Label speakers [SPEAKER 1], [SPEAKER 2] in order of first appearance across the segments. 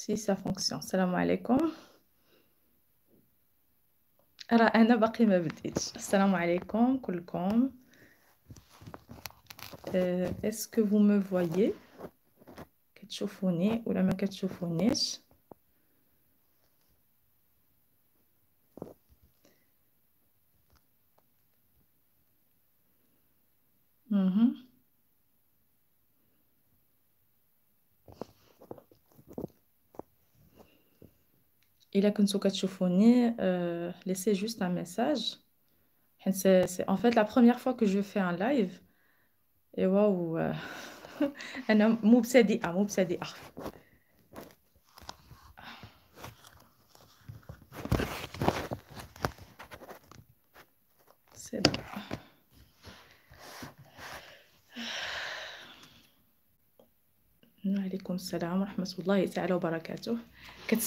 [SPEAKER 1] si ça fonctionne. Salam alaikum. Alors, ana baqi ma bditch. Salam alaikum, kulkom. Euh, Est-ce que vous me voyez? Ketchoufouni ou la ma ketchoufouni? Hum mm-hmm. Si vous me voyez, laissez juste un message. C'est en fait la première fois que je fais un live. Et waouh, je euh, homme suis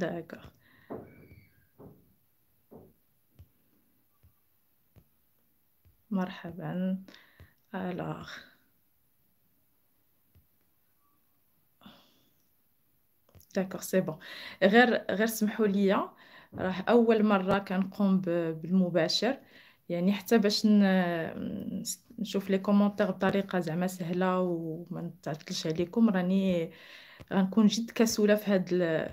[SPEAKER 1] D'accord. مرحبا الاخ داكوغ سي بون غير غير سمحوا لي راه اول مره كنقوم بالمباشر يعني حتى باش نشوف لي كومونتير بطريقه زعما سهله وما نتعطلش عليكم راني غنكون جد كسوله في هذا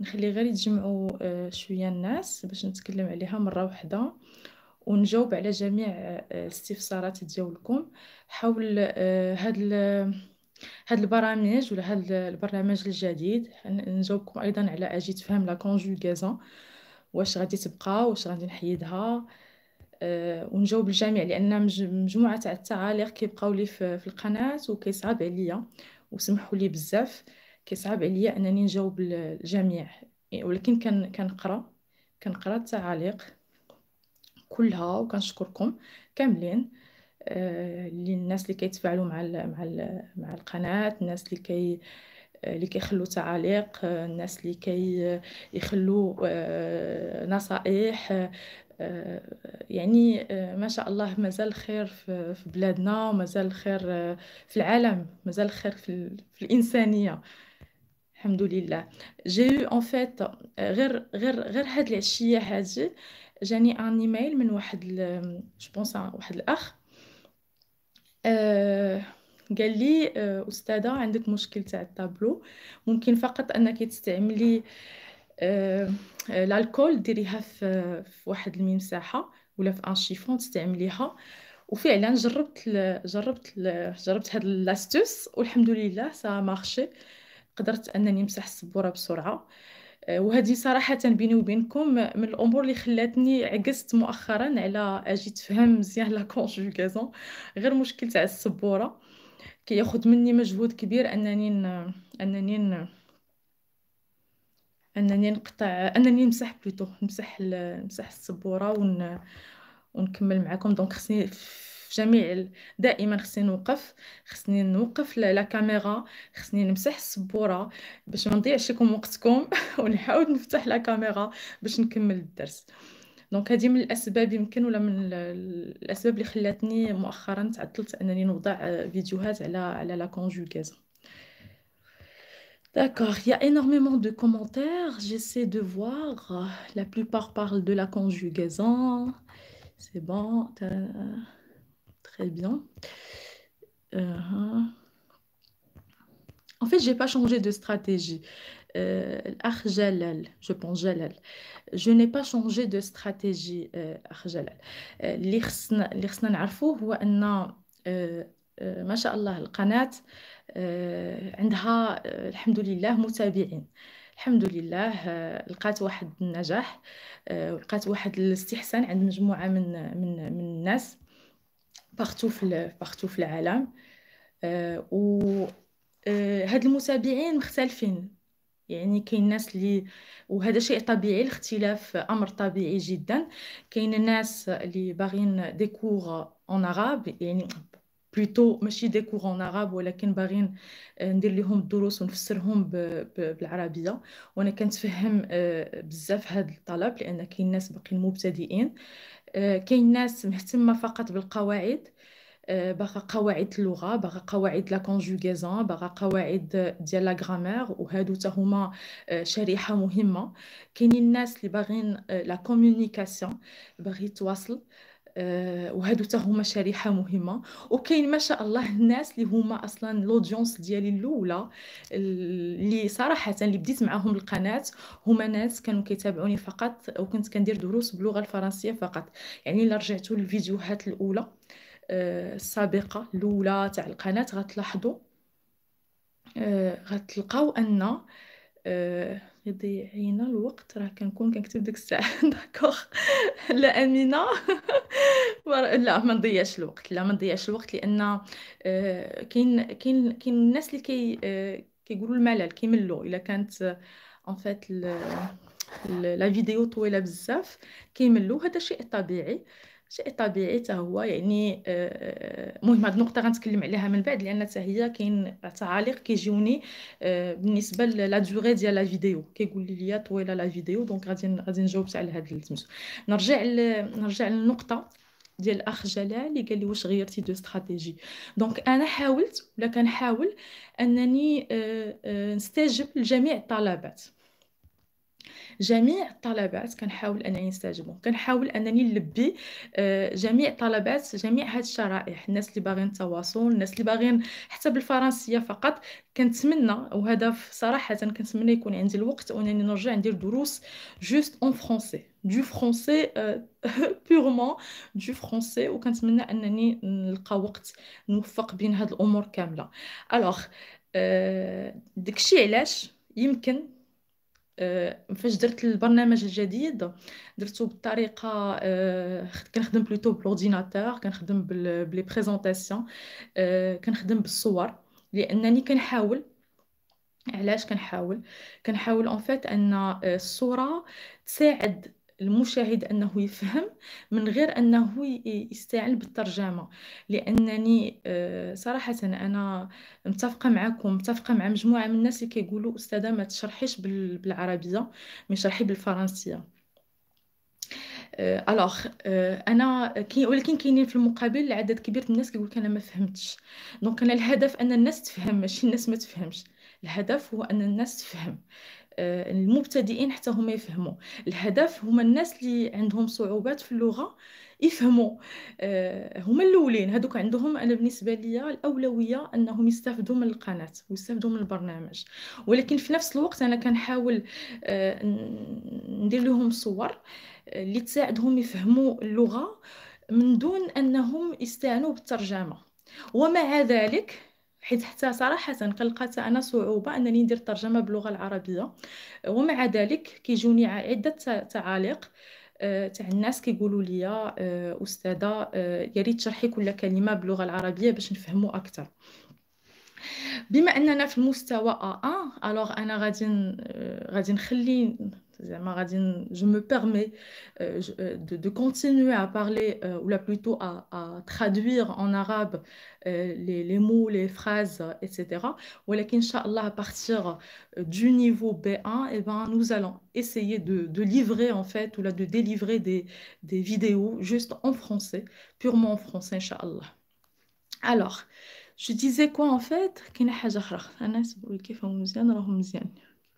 [SPEAKER 1] نخلي غير يتجمعوا آه، شويه الناس باش نتكلم عليها مره واحده ونجاوب على جميع آه، الاستفسارات ديالكم حول آه، هاد هاد البرامج ولا هاد البرنامج الجديد نجاوبكم ايضا على اجي تفهم لا كونجوغازون واش غادي تبقى واش غادي نحيدها ونجاوب الجميع لان مجموعه تاع التعاليق كيبقاو لي في القناه وكيصعب عليا وسمحوا لي بزاف كيصعب عليا انني نجاوب الجميع إيه، ولكن كان كنقرا كنقرا التعاليق كلها وكنشكركم كاملين آه الناس اللي كيتفاعلوا مع الـ مع الـ مع القناه الناس اللي كي اللي كيخلوا تعاليق الناس اللي كي يخلوا آه، نصائح آه، يعني آه، ما شاء الله مازال خير في بلادنا ومازال خير في العالم مازال خير في الإنسانية الحمد لله جاي اون فيت غير غير غير هاد العشيه هادي جاني ان ايميل من واحد جو بونس واحد الاخ آه، قال لي آه، استاذه عندك مشكل تاع الطابلو ممكن فقط انك تستعملي أه الكول ديريها في, واحد المساحه ولا في ان شيفون تستعمليها وفعلا جربت ال جربت ال جربت هاد لاستوس والحمد لله سا مارشي قدرت انني نمسح السبوره بسرعه آه، وهذه صراحة بيني وبينكم من الأمور اللي خلاتني عكست مؤخرا على أجي تفهم مزيان لا كونجوغازون غير مشكل تاع السبورة كياخد مني مجهود كبير أنني ن... أنني ن... أنني نقطع أنني نمسح بلوتو نمسح ال... نمسح السبورة ون... ونكمل معكم دونك خصني في جميع دائما خصني نوقف خصني نوقف لا كاميرا خصني نمسح السبوره باش ما نضيعش لكم وقتكم ونحاول نفتح لا كاميرا باش نكمل الدرس دونك هذه من الاسباب يمكن ولا من الاسباب اللي خلاتني مؤخرا تعطلت انني نوضع فيديوهات على على لا كونجوغازون D'accord, il y a énormément de commentaires. J'essaie de voir. La plupart parlent de la conjugaison. C'est bon. Très bien. Euh, en fait, je n'ai pas changé de stratégie. Euh, je pense Jalal. Je n'ai pas changé de stratégie, euh, Jalal. اللي خصنا اللي خصنا نعرفوه Masha'Allah, le ما شاء الله القناة عندها الحمد لله لقات واحد النجاح لقات واحد الاستحسان عند مجموعة من من من الناس باغتو في باغتو في العالم آه، و آه، هاد المتابعين مختلفين يعني كاين ناس اللي وهذا شيء طبيعي الاختلاف امر طبيعي جدا كاين الناس اللي باغين ديكور اون عرب يعني بلوتو ماشي ديكور اون عرب ولكن باغين آه، ندير لهم الدروس ونفسرهم ب... ب... بالعربيه وانا كنتفهم بزاف هذا الطلب لان كاين ناس باقيين مبتدئين آه، كاين ناس مهتمه فقط بالقواعد آه، باغا قواعد اللغه باغا قواعد لا كونجوغيزون باغا قواعد ديال لا غرامير وهادو حتى هما آه، شريحه مهمه كاينين الناس اللي باغين لا كومونيكاسيون باغي يتواصل آه، وهادو حتى هما شريحه مهمه وكاين ما شاء الله الناس اللي هما اصلا لودجونس ديالي الاولى اللي صراحه اللي بديت معاهم القناه هما ناس كانوا كيتابعوني فقط وكنت كندير دروس باللغه الفرنسيه فقط يعني الا رجعتوا للفيديوهات الاولى آه، السابقه الاولى تاع القناه غتلاحظوا آه، غتلقاو ان غيضيع الوقت راه كنكون كنكتب ديك الساعه داكوغ لا امينه لا ما نضيعش الوقت لا ما نضيعش الوقت لان آه، كاين كاين كاين الناس اللي كي آه، كيقولوا الملل كيملوا الا كانت ان فيت لا فيديو طويله بزاف كيملوا هذا شيء طبيعي شيء طبيعي حتى هو يعني المهم آه، هذه النقطه غنتكلم عليها من بعد لان حتى هي كاين تعاليق كيجوني آه، بالنسبه لا دوغي ديال لا فيديو كيقول لي طويله لا فيديو دونك غادي غادي نجاوب على هذا التمس نرجع ل... نرجع للنقطه ديال الاخ جلال اللي قال لي واش غيرتي دو استراتيجي دونك انا حاولت ولا كنحاول انني آه، نستجب لجميع الطلبات جميع الطلبات كنحاول انني نستجبهم كنحاول انني نلبي آه، جميع طلبات جميع هاد الشرائح الناس اللي باغيين التواصل الناس اللي باغيين حتى بالفرنسيه فقط كنتمنى وهدف صراحه كنتمنى يكون عندي الوقت وانني نرجع ندير دروس جوست اون فرونسي دو فرونسي بيغمون دو فرونسي وكنتمنى انني نلقى وقت نوفق بين هاد الامور كامله الوغ آه، داكشي علاش يمكن آه، فاش درت البرنامج الجديد درته بطريقه آه، كنخدم بلوتو بلورديناتور كنخدم بلي بريزونطاسيون آه، كنخدم بالصور لانني كنحاول علاش كنحاول كنحاول اون فات ان الصوره تساعد المشاهد أنه يفهم من غير أنه يستعن بالترجمة لأنني آه، صراحة أنا متفقة معكم متفقة مع مجموعة من الناس اللي كيقولوا أستاذة ما تشرحيش بالعربية مي شرحي بالفرنسية الوغ آه، آه، انا كي ولكن كاينين في المقابل عدد كبير من الناس كيقول انا ما فهمتش دونك انا الهدف ان الناس تفهم ماشي الناس ما تفهمش الهدف هو ان الناس تفهم آه، المبتدئين حتى هما يفهموا الهدف هما الناس اللي عندهم صعوبات في اللغه يفهموا آه، هما الاولين هذوك عندهم انا بالنسبه لي الاولويه انهم يستافدوا من القناه ويستافدوا من البرنامج ولكن في نفس الوقت انا كنحاول آه، ندير لهم صور اللي تساعدهم يفهموا اللغه من دون انهم يستعنوا بالترجمه ومع ذلك حيت حتى صراحة كلقات أنا صعوبة أنني ندير الترجمة باللغة العربية ومع ذلك كيجوني عدة تعاليق آه، تاع الناس كيقولوا لي آه، أستاذة آه، يا ريت تشرحي كل كلمة باللغة العربية باش نفهموا أكثر بما أننا في المستوي ا A1 ألوغ أنا غادي غادي نخلي je me permets euh, euh, de, continuer à parler, euh, ou là plutôt à, traduire en arabe les, mots, les phrases, etc. Ou là, à partir du niveau B1, et eh ben, nous allons essayer de, livrer, en fait, ou là, de délivrer des, des vidéos juste en français, purement en français, Inch'Allah. Alors, je disais quoi en fait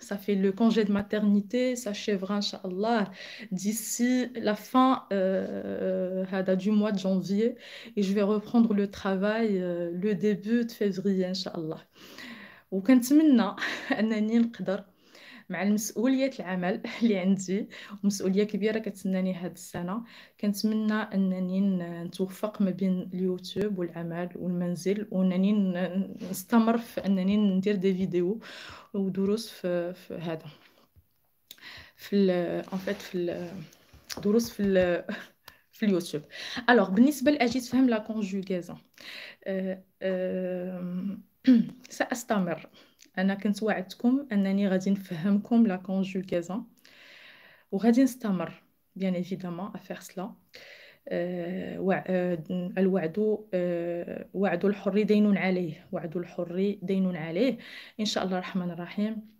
[SPEAKER 1] Ça fait le congé de maternité, ça s'achèvera, Inch'Allah, d'ici la fin euh, du mois de janvier. Et je vais reprendre le travail euh, le début de février, Inch'Allah. tu m'as dit, مع المسؤولية العمل اللي عندي ومسؤولية كبيرة كتسناني هاد السنة كنتمنى أنني نتوفق ما بين اليوتيوب والعمل والمنزل وأنني نستمر في أنني ندير دي فيديو ودروس في, في هذا في ان فيت في دروس في الـ في اليوتيوب الوغ بالنسبه لاجي تفهم لا كونجوغيزون آه، ساستمر انا كنت وعدتكم انني غادي نفهمكم لا كونجوغيزون وغادي نستمر بيان ايفيدامون افير سلا وع... آه، الوعد آه، وعد الحر دين عليه وعد الحر دين عليه ان شاء الله الرحمن الرحيم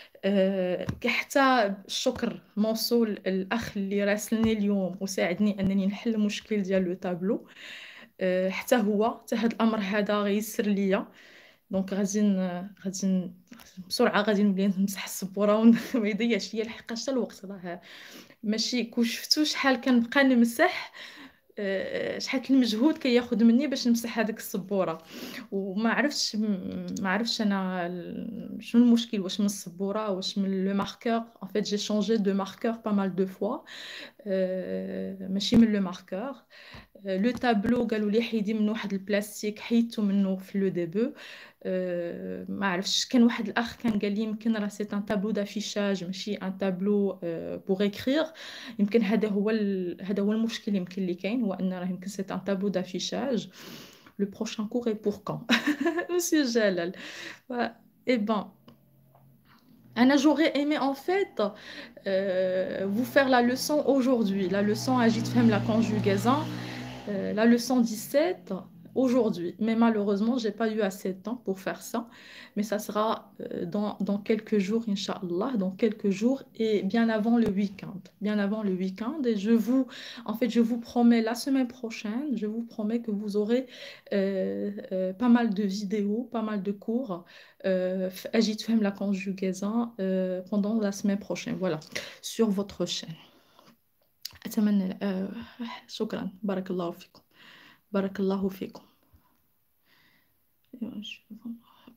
[SPEAKER 1] آه، حتى الشكر موصول الاخ اللي راسلني اليوم وساعدني انني نحل المشكل ديال لو تابلو آه، حتى هو حتى هذا الامر هذا غيسر ليا دونك غادي غادي بسرعه غادي نبدا نمسح السبوره وما يضيعش ليا الحق حتى الوقت راه ماشي كون شفتو شحال كنبقى نمسح آه، شحال المجهود كياخذ كي مني باش نمسح هذيك السبوره وما عرفتش ما عرفتش انا شنو المشكل واش من السبوره واش من لو ماركور ان فيت جي شانجي دو ماركور با مال دو فوا ماشي من لو ماركور Euh, le tableau, euh، c'est un tableau dit d'affichage, un tableau euh، pour écrire. le un tableau d'affichage. Le prochain cours est pour quand, Eh bien, j'aurais aimé en fait vous faire la leçon aujourd'hui. La leçon est la conjugaison la leçon 17 aujourd'hui. Mais malheureusement, je n'ai pas eu assez de temps pour faire ça. Mais ça sera euh, dans, quelques jours, Inch'Allah, dans quelques jours et bien avant le week-end. Bien avant le week-end. Et je vous, en fait, je vous promets la semaine prochaine, je vous promets que vous aurez euh, euh, pas mal de vidéos, pas mal de cours. Agit la conjugaison pendant la semaine prochaine. Voilà, sur votre chaîne. أتمنى آه شكرا بارك الله فيكم بارك الله فيكم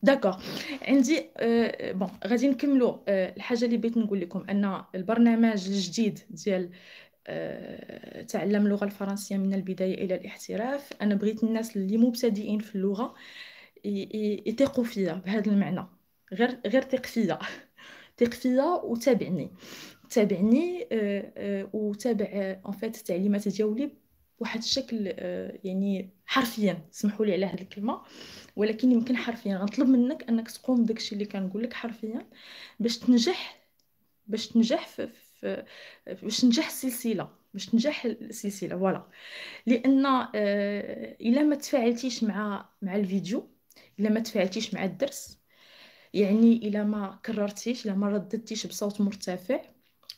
[SPEAKER 1] داكوغ أيوة، عندي آه بون غادي نكملوا آه الحاجه اللي بغيت نقول لكم ان البرنامج الجديد ديال آه تعلم اللغه الفرنسيه من البدايه الى الاحتراف انا بغيت الناس اللي مبتدئين في اللغه يثقوا فيا بهذا المعنى غير غير ثق فيا ثق فيا وتابعني تابعني آه، آه، وتابع اون آه، فيت التعليمات ديالي بواحد الشكل يعني حرفيا سمحوا لي على هذه الكلمه ولكن يمكن حرفيا غنطلب منك انك تقوم بداكشي اللي كنقول لك حرفيا باش تنجح باش تنجح في, في باش تنجح السلسله باش تنجح السلسله فوالا لان الا ما تفاعلتيش مع مع الفيديو الا ما تفاعلتيش مع الدرس يعني الا ما كررتيش الا ما رددتيش بصوت مرتفع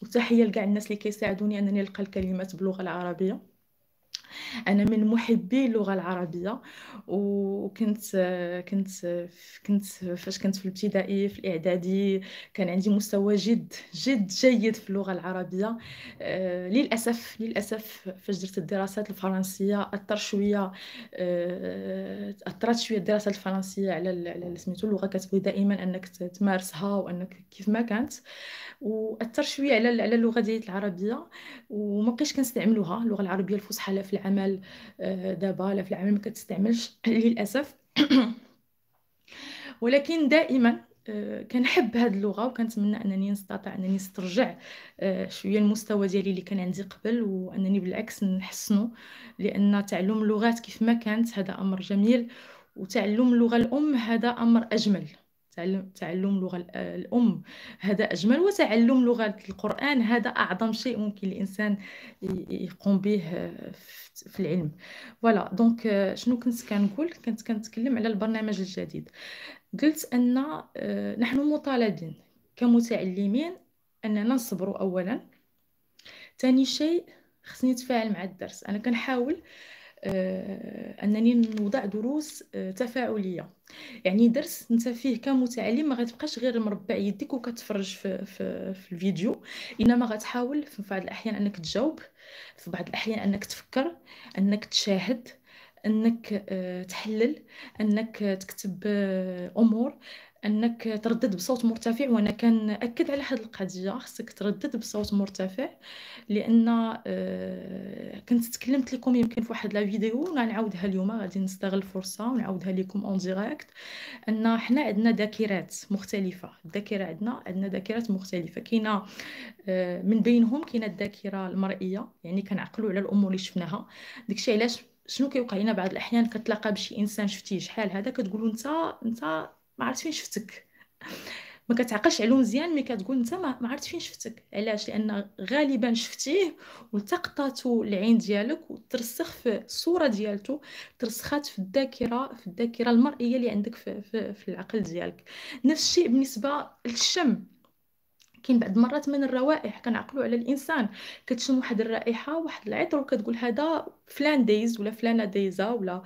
[SPEAKER 1] وتحيه لكاع الناس اللي كيساعدوني انني نلقى الكلمات باللغه العربيه انا من محبي اللغه العربيه وكنت كنت كنت فاش كنت في الابتدائي في الاعدادي كان عندي مستوى جد جد جيد في اللغه العربيه آه، للاسف للاسف فاش درت الدراسات الفرنسيه اثر شويه آه، اثرت شويه الدراسات الفرنسيه على على سميتو اللغه كتبغي دائما انك تمارسها وانك كيف ما كانت واثر شويه على على اللغه ديالي العربيه وما بقيتش كنستعملوها اللغه العربيه الفصحى في العالم العمل آه، دابا في العمل ما كتستعملش للاسف ولكن دائما آه، كنحب هاد اللغه وكنتمنى انني نستطيع انني نسترجع آه، شويه المستوى ديالي اللي كان عندي قبل وانني بالعكس نحسنه لان تعلم اللغات كيف ما كانت هذا امر جميل وتعلم اللغه الام هذا امر اجمل تعلم تعلم لغة آه، الأم هذا أجمل وتعلم لغة القرآن هذا أعظم شيء ممكن الإنسان يقوم به آه، في العلم فوالا آه، دونك شنو كنت كنقول كنت كنتكلم على البرنامج الجديد قلت أن نحن مطالبين كمتعلمين أننا نصبروا أولا ثاني شيء خصني نتفاعل مع الدرس أنا كنحاول آه، انني نوضع دروس آه، تفاعليه يعني درس انت فيه كمتعلم ما غتبقاش غير مربع يديك وكتفرج في, في, في الفيديو انما غتحاول في بعض الاحيان انك تجاوب في بعض الاحيان انك تفكر انك تشاهد انك آه، تحلل انك تكتب امور انك تردد بصوت مرتفع وانا كنأكد على هذه القضيه خصك تردد بصوت مرتفع لان آه، كنت تكلمت لكم يمكن في واحد لا فيديو ونعاودها اليوم غادي نستغل الفرصه ونعاودها لكم اون ديريكت ان حنا عندنا ذاكرات مختلفه الذاكره عندنا عندنا ذاكرات مختلفه كاينه آه، من بينهم كاينه الذاكره المرئيه يعني كنعقلوا على الامور اللي شفناها داكشي علاش شنو كيوقع لنا بعض الاحيان كتلاقى بشي انسان شفتيه شحال هذا كتقولوا انت انت ما عرفت فين شفتك ما كتعقلش عليه مزيان مي كتقول انت ما عرفت فين شفتك علاش لان غالبا شفتيه والتقطاتو العين ديالك وترسخ في الصوره ديالته ترسخات في الذاكره في الذاكره المرئيه اللي عندك في, في, في العقل ديالك نفس الشيء بالنسبه للشم كاين بعض المرات من الروائح كنعقلوا على الانسان كتشم واحد الرائحه واحد العطر وكتقول هذا فلان دايز ولا فلانه دايزه ولا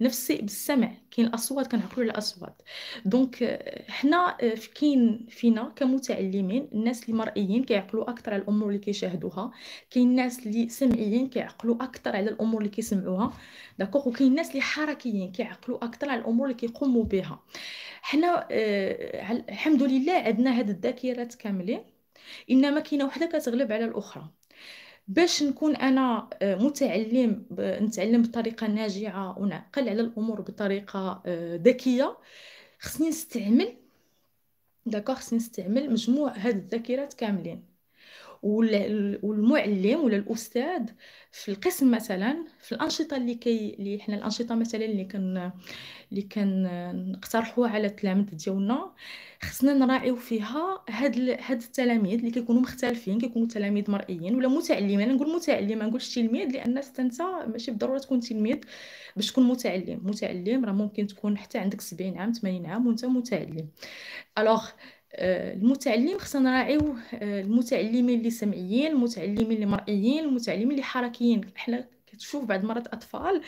[SPEAKER 1] نفسي بالسمع كاين الاصوات كنهكروا على الاصوات دونك آه، حنا آه، كاين فينا كمتعلمين الناس اللي مرئيين كيعقلوا اكثر على الامور اللي كيشاهدوها كاين الناس اللي سمعيين كيعقلوا اكثر على الامور اللي كيسمعوها داكوغ وكاين الناس اللي حركيين كيعقلوا اكثر على الامور اللي كيقوموا بها حنا آه الحمد لله عندنا هاد الذاكرات كاملين انما كاينه وحده كتغلب على الاخرى باش نكون انا آه، متعلم نتعلم بطريقه ناجعه ونعقل على الامور بطريقه آه، ذكيه خصني نستعمل داكوغ خصني نستعمل مجموع هاد الذاكرات كاملين والمعلم ولا الاستاذ في القسم مثلا في الانشطه اللي كي اللي حنا الانشطه مثلا اللي كن اللي كنقترحوها على التلاميذ ديالنا خصنا نراعيو فيها هاد ال... هاد التلاميذ اللي كيكونوا مختلفين كيكونوا تلاميذ مرئيين ولا متعلمين انا نقول متعلم ما نقولش تلميذ لان انت ماشي بالضروره تكون تلميذ باش تكون متعلم متعلم راه ممكن تكون حتى عندك 70 عام 80 عام وانت متعلم الوغ آه، المتعلم خصنا نراعيو آه، المتعلمين اللي سمعيين المتعلمين اللي مرئيين المتعلمين اللي حركيين حنا كتشوف بعض مرات اطفال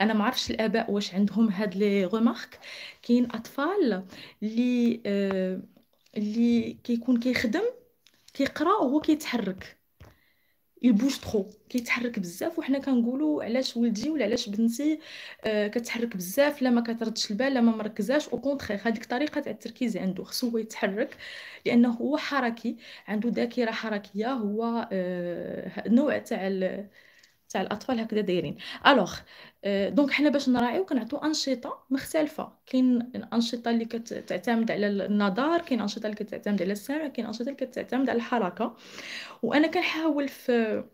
[SPEAKER 1] انا ما عرفش الاباء واش عندهم هاد لي غومارك كاين اطفال اللي آه، اللي كيكون كيخدم كيقرا وهو كيتحرك يبوش ترو كيتحرك بزاف وحنا كنقولوا علاش ولدي ولا علاش بنتي آه كتحرك بزاف لا ما كتردش البال لا ما مركزاش او كونترير هذيك الطريقه تاع التركيز عنده خصو هو يتحرك لانه هو حركي عنده ذاكره حركيه هو آه نوع تاع تاع الاطفال هكذا دايرين الوغ آه، دونك حنا باش نراعيو كنعطيو انشطه مختلفه كاين الانشطه اللي كتعتمد على النظر كاين انشطه اللي كتعتمد على السمع كاين انشطه اللي كتعتمد على الحركه وانا كنحاول في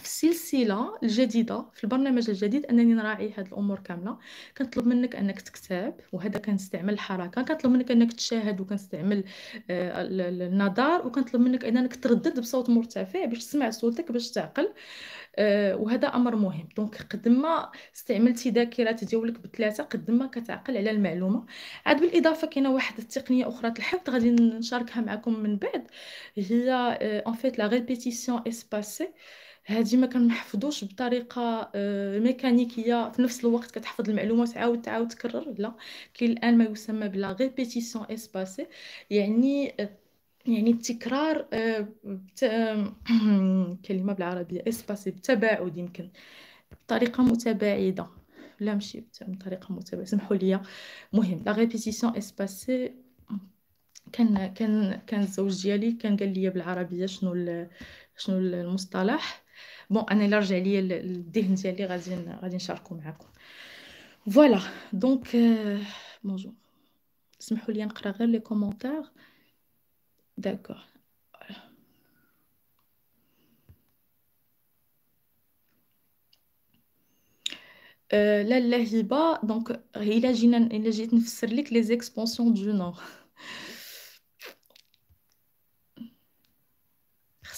[SPEAKER 1] في السلسله الجديده في البرنامج الجديد انني نراعي هاد الامور كامله كنطلب منك انك تكتب وهذا كنستعمل الحركه كنطلب منك انك تشاهد وكنستعمل آه، النظر وكنطلب منك انك تردد بصوت مرتفع باش تسمع صوتك باش تعقل آه، وهذا امر مهم دونك قد ما استعملتي ذاكرات ديالك بثلاثه قد ما كتعقل على المعلومه عاد بالاضافه كاينه واحد التقنيه اخرى الحفظ غادي نشاركها معكم من بعد هي اون فيت لا ريبيتيسيون اسباسي هادي ما كنحفظوش بطريقه آه، ميكانيكيه في نفس الوقت كتحفظ المعلومه وتعاود تعاود تكرر لا كاين الان ما يسمى بلا ريبيتيسيون اسباسي يعني يعني التكرار آه، آه، كلمه بالعربيه اسباسي بتباعد يمكن بطريقه متباعده لا ماشي بطريقه متباعده سمحوا لي مهم لا ريبيتيسيون اسباسي كان كان كان الزوج ديالي كان قال لي بالعربيه شنو ال... شنو المصطلح bon on j'ai le le voilà donc euh, bonjour moi de les commentaires d'accord euh, là il donc il a les expansions du nord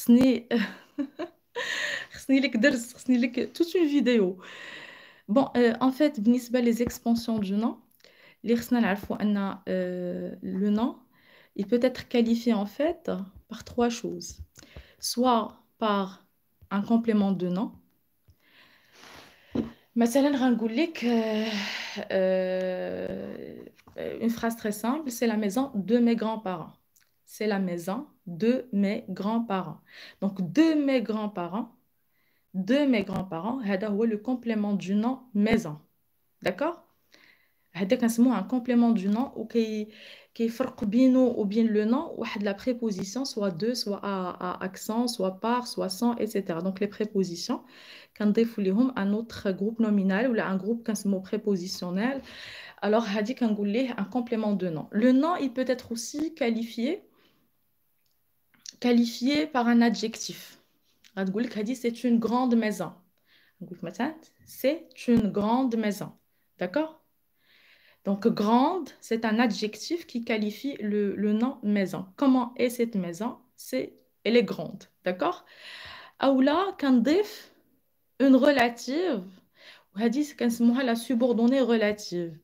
[SPEAKER 1] euh, toute une vidéo bon euh, en fait بالنسبه les expansions du nom euh, le nom il peut être qualifié en fait par trois choses soit par un complément de nom مثلا غنقول euh, une phrase très simple c'est la maison de mes grands-parents c'est la maison de mes grands-parents donc de mes grands-parents de mes grands-parents, c'est le complément du nom maison. D'accord C'est un complément du nom qui est ou bien le nom ou la préposition soit de, soit à, accent, soit par, soit sans, etc. Donc les prépositions, quand un autre groupe nominal ou un groupe mot prépositionnel, alors un complément de nom. Le nom, il peut être aussi qualifié, qualifié par un adjectif c'est une grande maison. C'est une grande maison. D'accord Donc, grande, c'est un adjectif qui qualifie le, nom maison. Comment est cette maison C'est Elle est grande. D'accord Aoula, Kandif, une relative. Hadith, la subordonnée relative.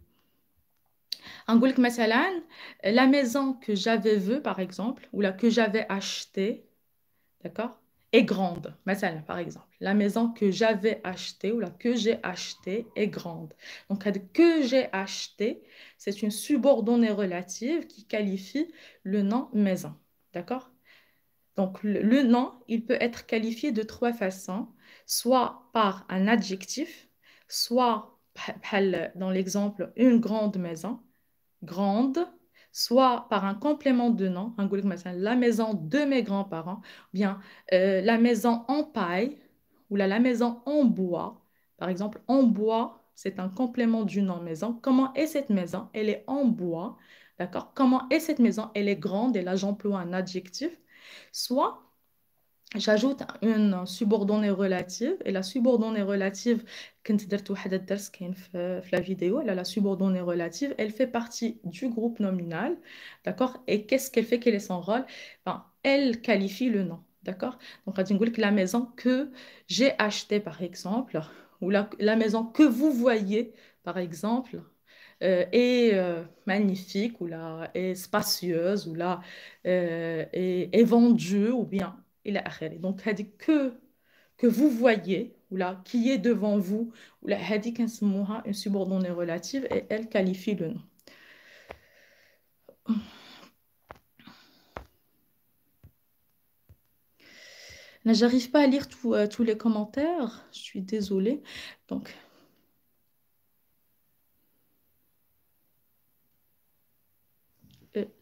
[SPEAKER 1] Masalan, la maison que j'avais vue, par exemple, ou la que j'avais achetée, d'accord est grande. par exemple, la maison que j'avais achetée ou la que j'ai achetée est grande. Donc, que j'ai achetée », c'est une subordonnée relative qui qualifie le nom maison. D'accord Donc, le, le nom, il peut être qualifié de trois façons, soit par un adjectif, soit dans l'exemple une grande maison, grande, soit par un complément de nom, la maison de mes grands-parents, bien euh, la maison en paille ou la, la maison en bois. Par exemple, en bois, c'est un complément du nom maison. Comment est cette maison Elle est en bois. D'accord Comment est cette maison Elle est grande et là j'emploie un adjectif. Soit J'ajoute une subordonnée relative et la subordonnée relative la vidéo la subordonnée relative elle fait partie du groupe nominal d'accord et qu'est-ce qu'elle fait quel est son rôle ben, elle qualifie le nom d'accord donc la maison que j'ai acheté par exemple ou la, la, maison que vous voyez par exemple euh, est euh, magnifique ou là est spacieuse ou là euh, est vendue ou bien donc, que que vous voyez ou là qui est devant vous ou là une subordonnée relative et elle qualifie le nom. J'arrive pas à lire euh, tous les commentaires, je suis désolée. Donc,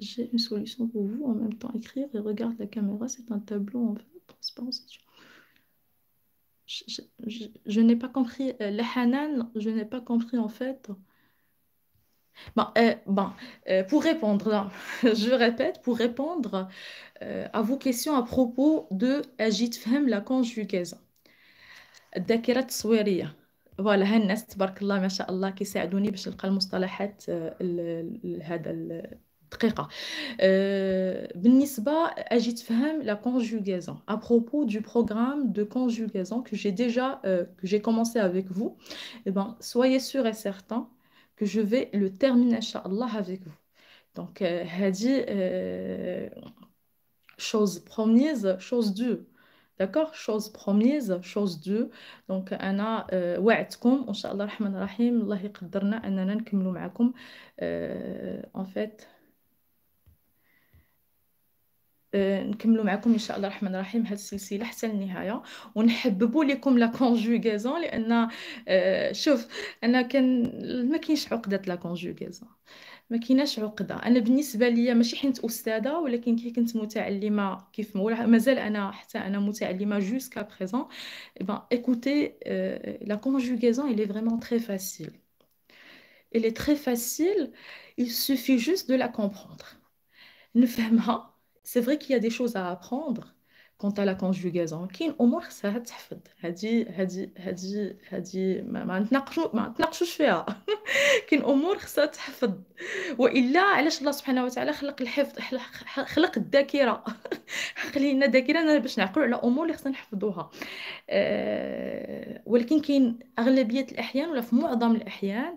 [SPEAKER 1] j'ai une solution pour vous en même temps. Écrire et regarde la caméra, c'est un tableau en fait Je, n'ai pas compris. Euh, Hanan, je n'ai pas compris en fait. Bon, euh, bon euh, pour répondre, je répète, pour répondre euh, à vos questions à propos de Agit Fem, la conjugaison. فوالا ها الناس تبارك الله ما شاء Très rare. بالنسبه اجي la conjugaison à propos du programme de conjugaison que j'ai déjà euh، que j'ai commencé avec vous eh ben soyez sûrs et certains que je vais le terminer inchallah avec vous donc hadi euh, euh, chose promise chose due D'accord Chose promise, chose due. Donc, Anna, وعدتكم وإن InshaAllah الله Allah الرحيم en fait آه، نكملوا معكم ان شاء الله الرحمن الرحيم هذه السلسله حتى النهايه ونحببوا لكم لا كونجوغيزون لان آه، شوف انا كان ما كاينش عقده لا كونجوغيزون ما كيناش عقده انا بالنسبه ليا ماشي حنت استاذه ولكن كي كنت متعلمه كيف مازال انا حتى انا متعلمه جوسكا بريزون ben écoutez آه، la لا elle الي vraiment تخي فاسيل الي est فاسيل facile il suffit juste de la comprendre نفهمها سي فري كي دي شوز ا ابروندر كونت على كونجوغيزون كاين امور ساهل تحفظ هادي هادي هادي هادي ما, ما نتناقشوا ما نتناقشوش فيها كاين امور خصها تحفظ والا علاش الله سبحانه وتعالى خلق الحفظ خلق الذاكره خلينا ذاكره باش نعقلوا على امور اللي خصنا نحفظوها أه ولكن كاين اغلبيه الاحيان ولا في معظم الاحيان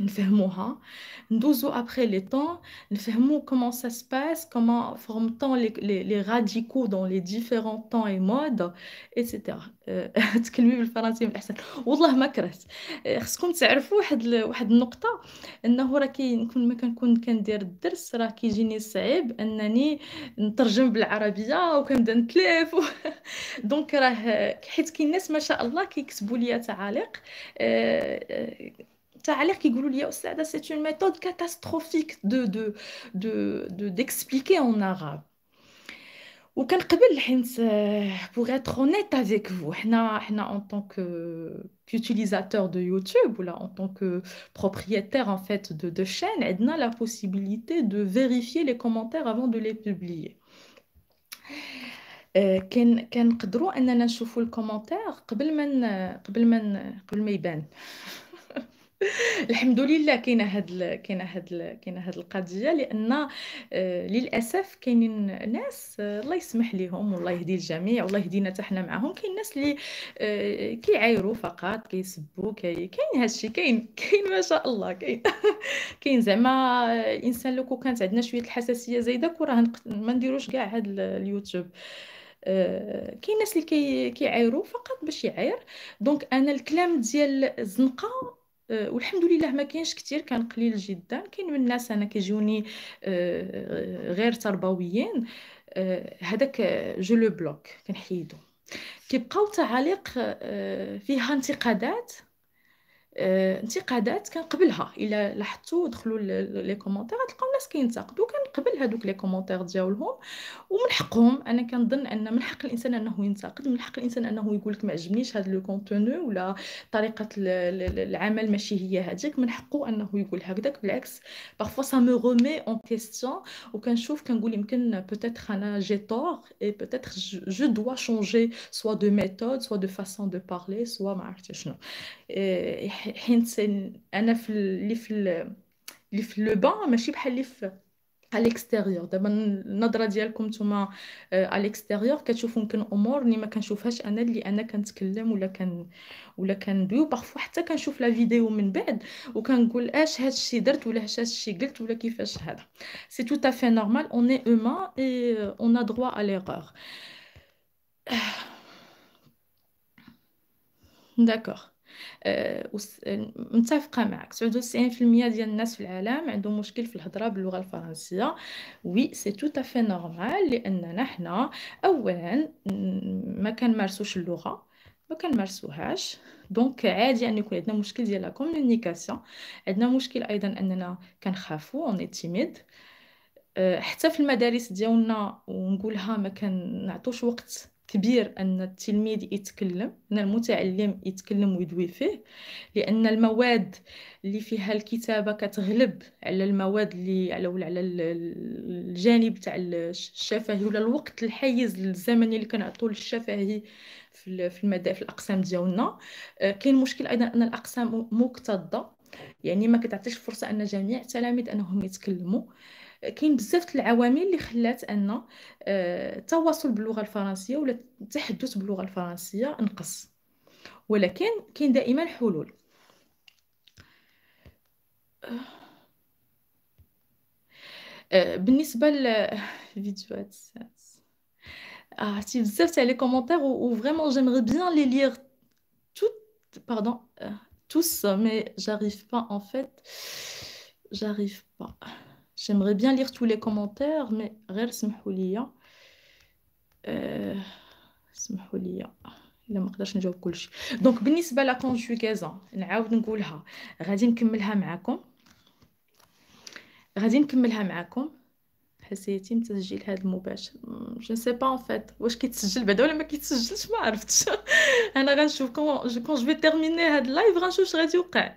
[SPEAKER 1] نفهموها ندوزو ابري لي طون نفهمو كومون سا سباس كومون فورمتون لي لي راديكو دون لي ديفيرون طون اي مود ايتترا تكلمي بالفرنسيه من الاحسن والله ما كرهت آه، خصكم تعرفوا واحد واحد النقطه انه راه كي نكون ما كنكون كندير الدرس راه كيجيني صعيب انني نترجم بالعربيه وكنبدا نتلف دونك راه حيت كاين ناس ما شاء الله كيكتبوا لي تعاليق آه، آه، Ça a C'est une méthode catastrophique de d'expliquer en arabe. Euh, pour être honnête avec vous, nous, en tant qu'utilisateur de YouTube ou en tant que propriétaire en fait de chaîne, elle n'a la possibilité de vérifier les commentaires avant de les publier. Nous pouvons voir les commentaires le commentaire? Quabilmen quabilmen الحمد لله كاينه هاد كاينه هاد كاينه هاد القضيه لان آه، للاسف كاينين ناس آه، الله يسمح ليهم والله يهدي الجميع والله يهدينا حتى حنا معاهم كاين ناس اللي آه، كيعايروا فقط كيسبوا كاين هادشي كاين كاين ما شاء الله كاين كاين زعما الانسان لو كانت عندنا شويه الحساسيه زايده كره ما نديروش كاع هاد اليوتيوب كاين ناس اللي كيعايروا فقط باش يعاير دونك انا الكلام ديال الزنقه آه، والحمد لله ما كاينش كثير كان قليل جدا كاين من الناس انا كيجوني آه، غير تربويين آه، هذاك جو لو بلوك كنحيدو كيبقاو تعاليق فيها انتقادات آه، انتقادات كنقبلها الا لاحظتوا دخلوا لي كومونتير غتلقاو الناس كينتقدوا كنقبل هذوك لي كومونتير ديالهم ومن حقهم انا كنظن ان من حق الانسان انه ينتقد من حق الانسان انه يقول لك ما عجبنيش هذا لو كونتوني ولا طريقه العمل ماشي هي هذيك من حقه انه يقول هكذاك بالعكس بارفو سا مو رومي اون كيستيون وكنشوف كنقول يمكن بوتيتر انا جي طور اي بوتيتر جو دو شونجي سوا دو ميثود سوا دو فاصون دو بارلي سوا ما عرفتش شنو حين حيت انا في اللي في اللي في لو ماشي بحال اللي في على الاكستيريور دابا النظره ديالكم نتوما آه، على الاكستيريور كتشوفوا يمكن امور اللي ما كنشوفهاش انا اللي انا كنتكلم ولا كان ولا كندوي بارفو حتى كنشوف لا فيديو من بعد وكنقول اش هذا الشيء درت ولا اش هذا الشيء قلت ولا كيفاش هذا سي تو تافي نورمال اون اي اوما اي اون ا دروا ا ليغور داكوغ آه، آه، متفقه معك 99% ديال الناس في العالم عندهم مشكل في الهضره باللغه الفرنسيه وي سي تو تافي نورمال لاننا حنا اولا ما كنمارسوش اللغه ما كنمارسوهاش دونك عادي ان يكون عندنا مشكل ديال لا كومونيكاسيون عندنا مشكل ايضا اننا كنخافو اوني آه، تيميد حتى في المدارس ديالنا ونقولها ما كنعطوش وقت كبير أن التلميذ يتكلم أن المتعلم يتكلم ويدوي فيه لأن المواد اللي فيها الكتابة كتغلب على المواد اللي على ولا على الجانب تاع الشفهي ولا الوقت الحيز الزمني اللي كنعطوا للشفهي في المدى في الأقسام ديالنا آه، كاين مشكل أيضا أن الأقسام مكتظة يعني ما كتعطيش فرصة أن جميع التلاميذ أنهم يتكلموا كاين بزاف العوامل اللي خلات ان آه، التواصل باللغه الفرنسيه ولا التحدث باللغه الفرنسيه نقص ولكن كاين دائما حلول آه، بالنسبه للفيديوهات آه، عرفتي بزاف تاع لي كومونتير فريمون جيمري بيان لي ليغ توت باردون tous, mais j'arrive pas en fait. J'arrive pas. J'aimerais bien lire tous les commentaires, mais غير سمحوا ليا سمحوا ليا الا ما نقدرش نجاوب كلشي دونك بالنسبه لا كونجوغيزون نعاود نقولها غادي نكملها معاكم غادي نكملها معاكم بحال تسجيل هذا المباشر جو سي با ان فات واش كيتسجل بعدا ولا ما كيتسجلش ما عرفتش انا غنشوف كون جو كون جو في تيرميني هاد اللايف غنشوف اش غادي يوقع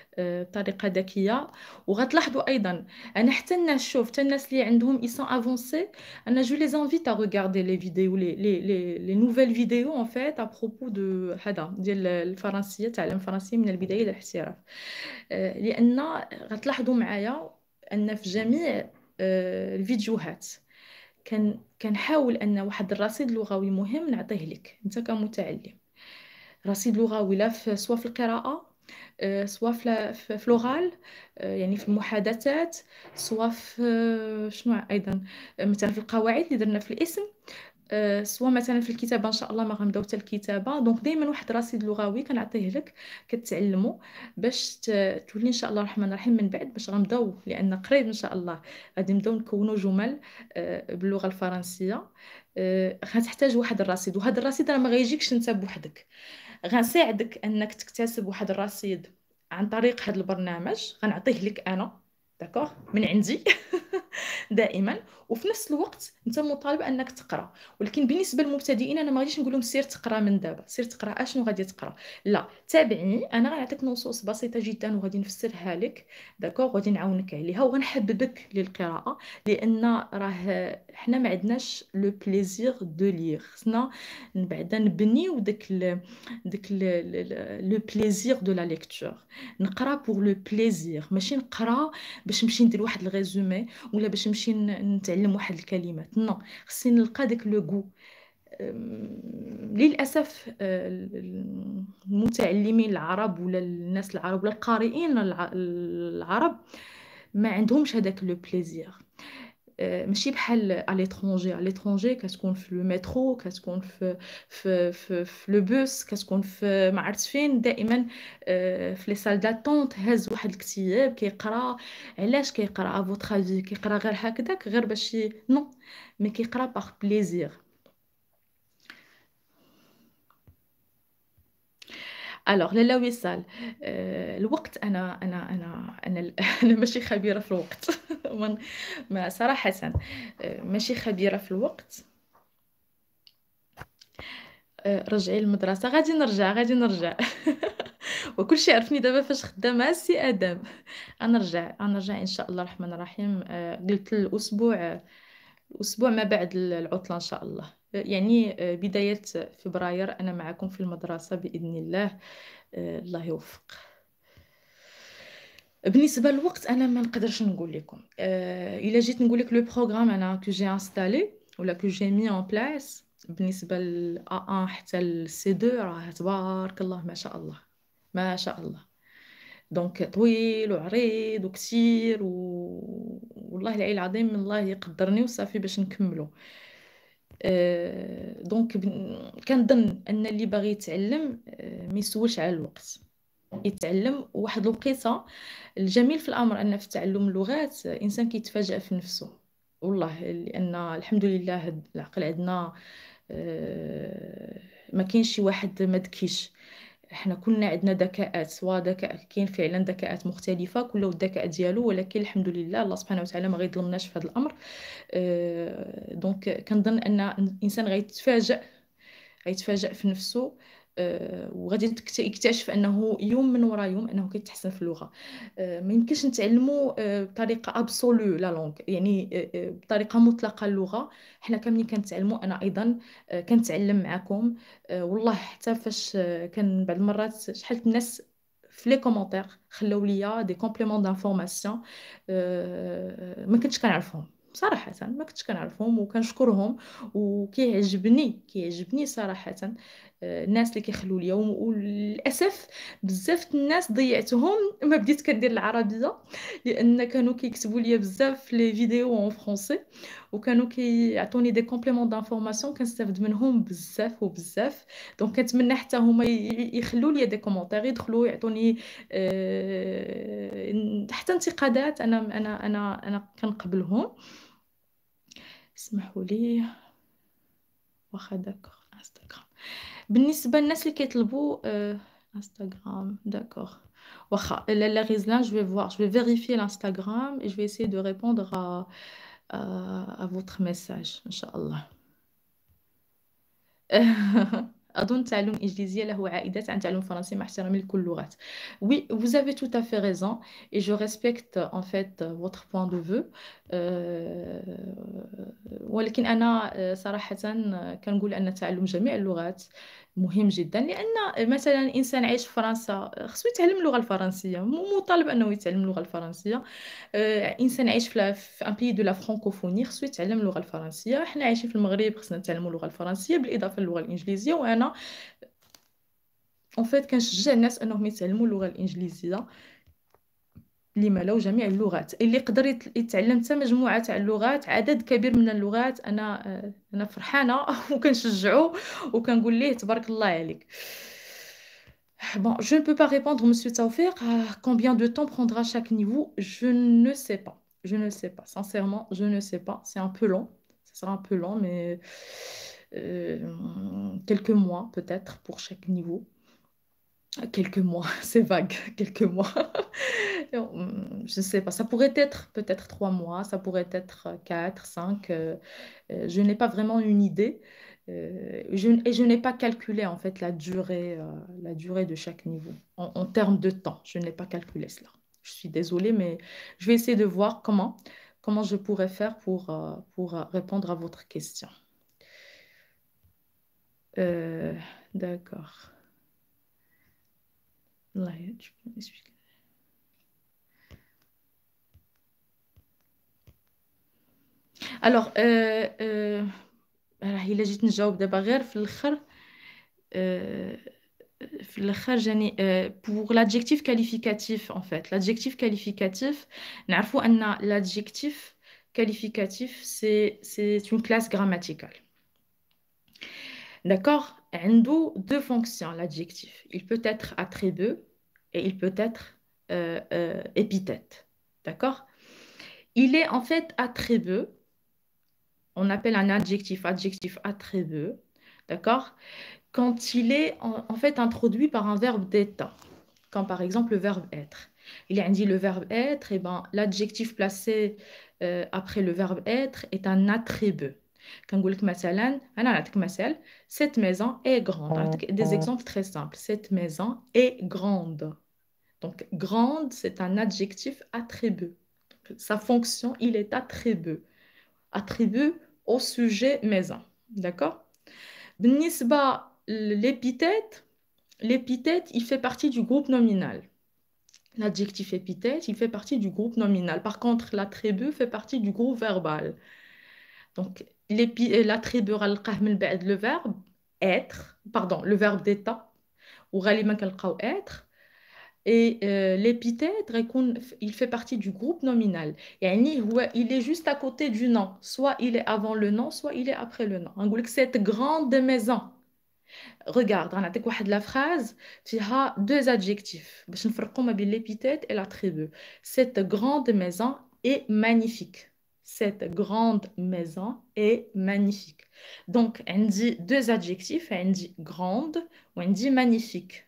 [SPEAKER 1] بطريقه ذكيه وغتلاحظوا ايضا انا حتى الناس شوف حتى الناس اللي عندهم اي سون افونسي انا جو لي زانفيت ا ريغاردي لي فيديو لي لي لي, لي نوفيل فيديو ان فيت ا بروبو دو هذا ديال الفرنسيه تعلم الفرنسيه من البدايه للاحتراف آه، لان غتلاحظوا معايا ان في جميع آه، الفيديوهات كان كنحاول ان واحد الرصيد اللغوي مهم نعطيه لك انت كمتعلم رصيد لغوي لا سوا في القراءه آه، سوا في لوغال آه، يعني في المحادثات سوا في آه، شنو ايضا مثلا في القواعد اللي درنا في الاسم سواء مثلا في الكتابه ان شاء الله ما غنبداو حتى الكتابه دونك دائما واحد الرصيد لغوي كنعطيه لك كتعلمو باش تولي ان شاء الله الرحمن الرحيم من بعد باش غنبداو لان قريب ان شاء الله غادي نبداو نكونو جمل باللغه الفرنسيه غتحتاج واحد الرصيد وهذا الرصيد راه ما غيجيكش انت بوحدك غنساعدك انك تكتسب واحد الرصيد عن طريق هذا البرنامج غنعطيه لك انا داكوغ من عندي دائما وفي نفس الوقت انت مطالب انك تقرا ولكن بالنسبه للمبتدئين انا ما غاديش نقول لهم سير تقرا من دابا سير تقرا اشنو غادي تقرا لا تابعني انا غنعطيك نصوص بسيطه جدا وغادي نفسرها لك داكوغ غادي نعاونك عليها وغنحببك للقراءه لان راه حنا ما عندناش لو بليزير دو لير خصنا من بعد نبنيو داك داك لو بليزير دو لا ليكتور نقرا بور لو بليزير ماشي نقرا باش نمشي ندير واحد الريزومي ولا باش نمشي نتعلم نتعلم واحد الكلمات نو خصني نلقى داك لو غو للاسف آه، المتعلمين العرب ولا الناس العرب ولا القارئين العرب ما عندهمش هذاك لو بليزير ماشي بحال على ليترونجي على ليترونجي كتكون في لو مترو كتكون في في في, في لو بوس كتكون في ما عرفت فين دائما في لي سال داتونت هاز واحد الكتياب كيقرا علاش كيقرا افوتر افي كيقرا غير هكذاك غير باش نو مي كيقرا باغ بليزير الوغ لالا وصال الوقت انا انا انا انا انا ماشي خبيره في الوقت ما صراحه آه، ماشي خبيره في الوقت آه، رجعي للمدرسه غادي نرجع غادي نرجع وكل شيء عرفني دابا فاش خدامه السي ادم غنرجع غنرجع ان شاء الله الرحمن الرحيم آه، قلت الاسبوع الأسبوع ما بعد العطلة إن شاء الله يعني آه، بداية فبراير أنا معكم في المدرسة بإذن الله آه، الله يوفق بالنسبة للوقت أنا ما نقدرش نقول لكم آه، إلا جيت نقول لك لو بروغرام أنا كو جي انستالي ولا كو جي مي أون بلاس بالنسبة ل A1 حتى ل C2 راه تبارك الله ما شاء الله ما شاء الله دونك طويل وعريض وكثير و والله العلي العظيم من الله يقدرني وصافي باش نكملو أه دونك كنظن ان اللي باغي يتعلم أه ما يسولش على الوقت يتعلم واحد الوقيته الجميل في الامر ان في تعلم اللغات الانسان كيتفاجئ في نفسه والله لان الحمد لله العقل عندنا أه ما كاينش شي واحد ما ذكيش احنا كلنا عندنا ذكاءات سواء ذكاء كاين فعلا ذكاءات مختلفه كل الذكاء ديالو ولكن الحمد لله الله سبحانه وتعالى ما غيظلمناش في هذا الامر أه دونك كنظن ان الانسان غيتفاجئ غيتفاجئ في نفسه آه، وغادي يكتشف انه يوم من ورا يوم انه كيتحسن في اللغه آه، ما يمكنش نتعلموا آه، بطريقه ابسولو لا لونغ يعني بطريقه مطلقه اللغه حنا كاملين كنتعلموا انا ايضا كنتعلم معكم والله حتى فاش كان بعض المرات شحال الناس في لي كومونتير خلاو ليا دي كومبليمون دانفورماسيون ما كنتش كنعرفهم صراحة ما كنتش كنعرفهم وكنشكرهم وكيعجبني كيعجبني صراحة الناس اللي كيخلو اليوم وللاسف بزاف الناس ضيعتهم ما بديت كندير العربيه لان كانوا كيكتبوا لي بزاف لي فيديو اون فرونسي وكانوا كيعطوني دي كومبليمون دانفورماسيون كنستافد منهم بزاف وبزاف دونك كنتمنى حتى هما يخلوا لي دي كومونتير يدخلوا يعطوني أه حتى انتقادات انا انا انا انا كنقبلهم اسمحوا لي واخا داكوغ انستغرام بالنسبه للناس اللي vais voir je vais vérifier l'instagram et je vais essayer de répondre à votre message oui vous avez tout à fait raison et je respecte en fait votre point de vue ولكن انا صراحه كنقول ان تعلم جميع اللغات مهم جدا لان مثلا انسان عايش في فرنسا خصو يتعلم اللغه الفرنسيه مو مطالب انه يتعلم اللغه الفرنسيه آه، انسان عايش في, في ان بي دو لا فرانكوفوني خصو يتعلم اللغه الفرنسيه حنا عايشين في المغرب خصنا نتعلموا اللغه الفرنسيه بالاضافه للغه الانجليزيه وانا اون فيت كنشجع الناس انهم يتعلموا اللغه الانجليزيه Bon, je ne peux pas répondre, Monsieur Taoufir, combien de temps prendra chaque niveau. Je ne sais pas. Je ne sais pas. Sincèrement, je ne sais pas. C'est un peu long. ce sera un peu long, mais euh, quelques mois peut-être pour chaque niveau. Quelques mois, c'est vague, quelques mois. Hum, je ne sais pas, ça pourrait être peut-être trois mois, ça pourrait être quatre, cinq. Euh, euh, je n'ai pas vraiment une idée euh, et je n'ai pas calculé en fait la durée, la durée de chaque niveau en, termes de temps. Je n'ai pas calculé cela. Je suis désolée, mais je vais essayer de voir comment, comment je pourrais faire pour, pour répondre à votre question. D'accord. Alors, il euh, euh, il a juste une job de barrière pour l'adjectif qualificatif, en fait. L'adjectif qualificatif, l'adjectif qualificatif, c'est une classe grammaticale. D'accord عنده deux fonctions l'adjectif il peut être attribut et il peut être euh, euh, épithète d'accord il est en fait attribut on appelle un adjectif adjectif attribut d'accord quand il est en, fait introduit par un verbe d'état quand par exemple le verbe être il a dit le verbe être et ben l'adjectif placé euh, après le verbe être est un attribut cette maison est grande des exemples très simples cette maison est grande donc grande c'est un adjectif attribué sa fonction il est attribué attribué au sujet maison d'accord بالنسبه l'épithète l'épithète il fait partie du groupe nominal L'adjectif épithète, il fait partie du groupe nominal. Par contre, l'attribut fait partie du groupe verbal. Donc, euh, l'attribut bad le verbe être, pardon, le verbe d'état, ou être, et euh, l'épithète, il fait partie du groupe nominal. Il est juste à côté du nom. Soit il est avant le nom, soit il est après le nom. Cette grande maison. Regarde, on a la phrase, il a deux adjectifs. L'épithète et l'attribut. Cette grande maison est magnifique cette grande maison est magnifique. Donc, elle dit deux adjectifs, elle dit grande ou elle dit magnifique.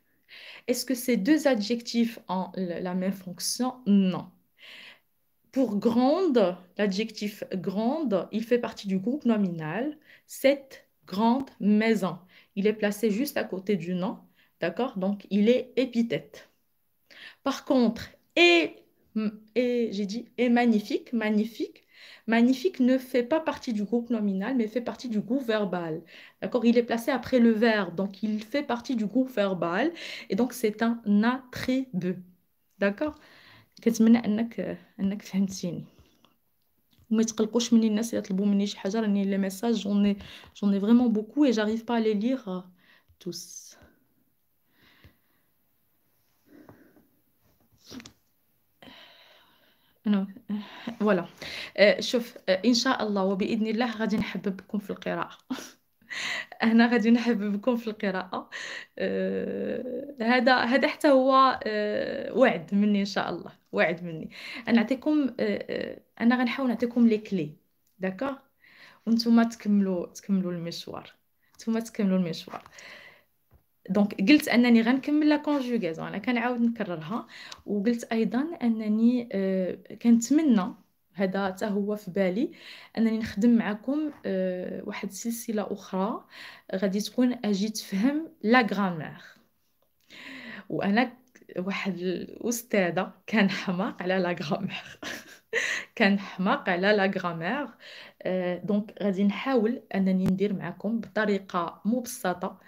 [SPEAKER 1] Est-ce que ces deux adjectifs ont la même fonction Non. Pour grande, l'adjectif grande, il fait partie du groupe nominal, cette grande maison. Il est placé juste à côté du nom, d'accord Donc, il est épithète. Par contre, et, et j'ai dit, est magnifique, magnifique, Magnifique ne fait pas partie du groupe nominal, mais fait partie du groupe verbal. D'accord Il est placé après le verbe, donc il fait partie du groupe verbal, et donc c'est un attribut. D'accord Les messages, j'en ai vraiment beaucoup et j'arrive pas à les lire euh, tous انه فوالا أه، شوف أه، ان شاء الله وباذن الله غادي نحببكم في القراءه هنا غادي نحببكم في القراءه أه، هذا هذا حتى هو وعد مني ان شاء الله وعد مني انا نعطيكم انا غنحاول نعطيكم لي كلي داكا وانتم تكملوا تكملوا المشوار انتم تكملوا المشوار دونك قلت انني غنكمل لا كونجوغيزون انا كنعاود نكررها وقلت ايضا انني آه، كنتمنى هذا حتى هو في بالي انني نخدم معكم آه، واحد السلسله اخرى غادي تكون اجي تفهم لا غرامير وانا واحد الاستاذه كان حماق على لا غرامير كان حماق على لا غرامير آه، دونك غادي نحاول انني ندير معكم بطريقه مبسطه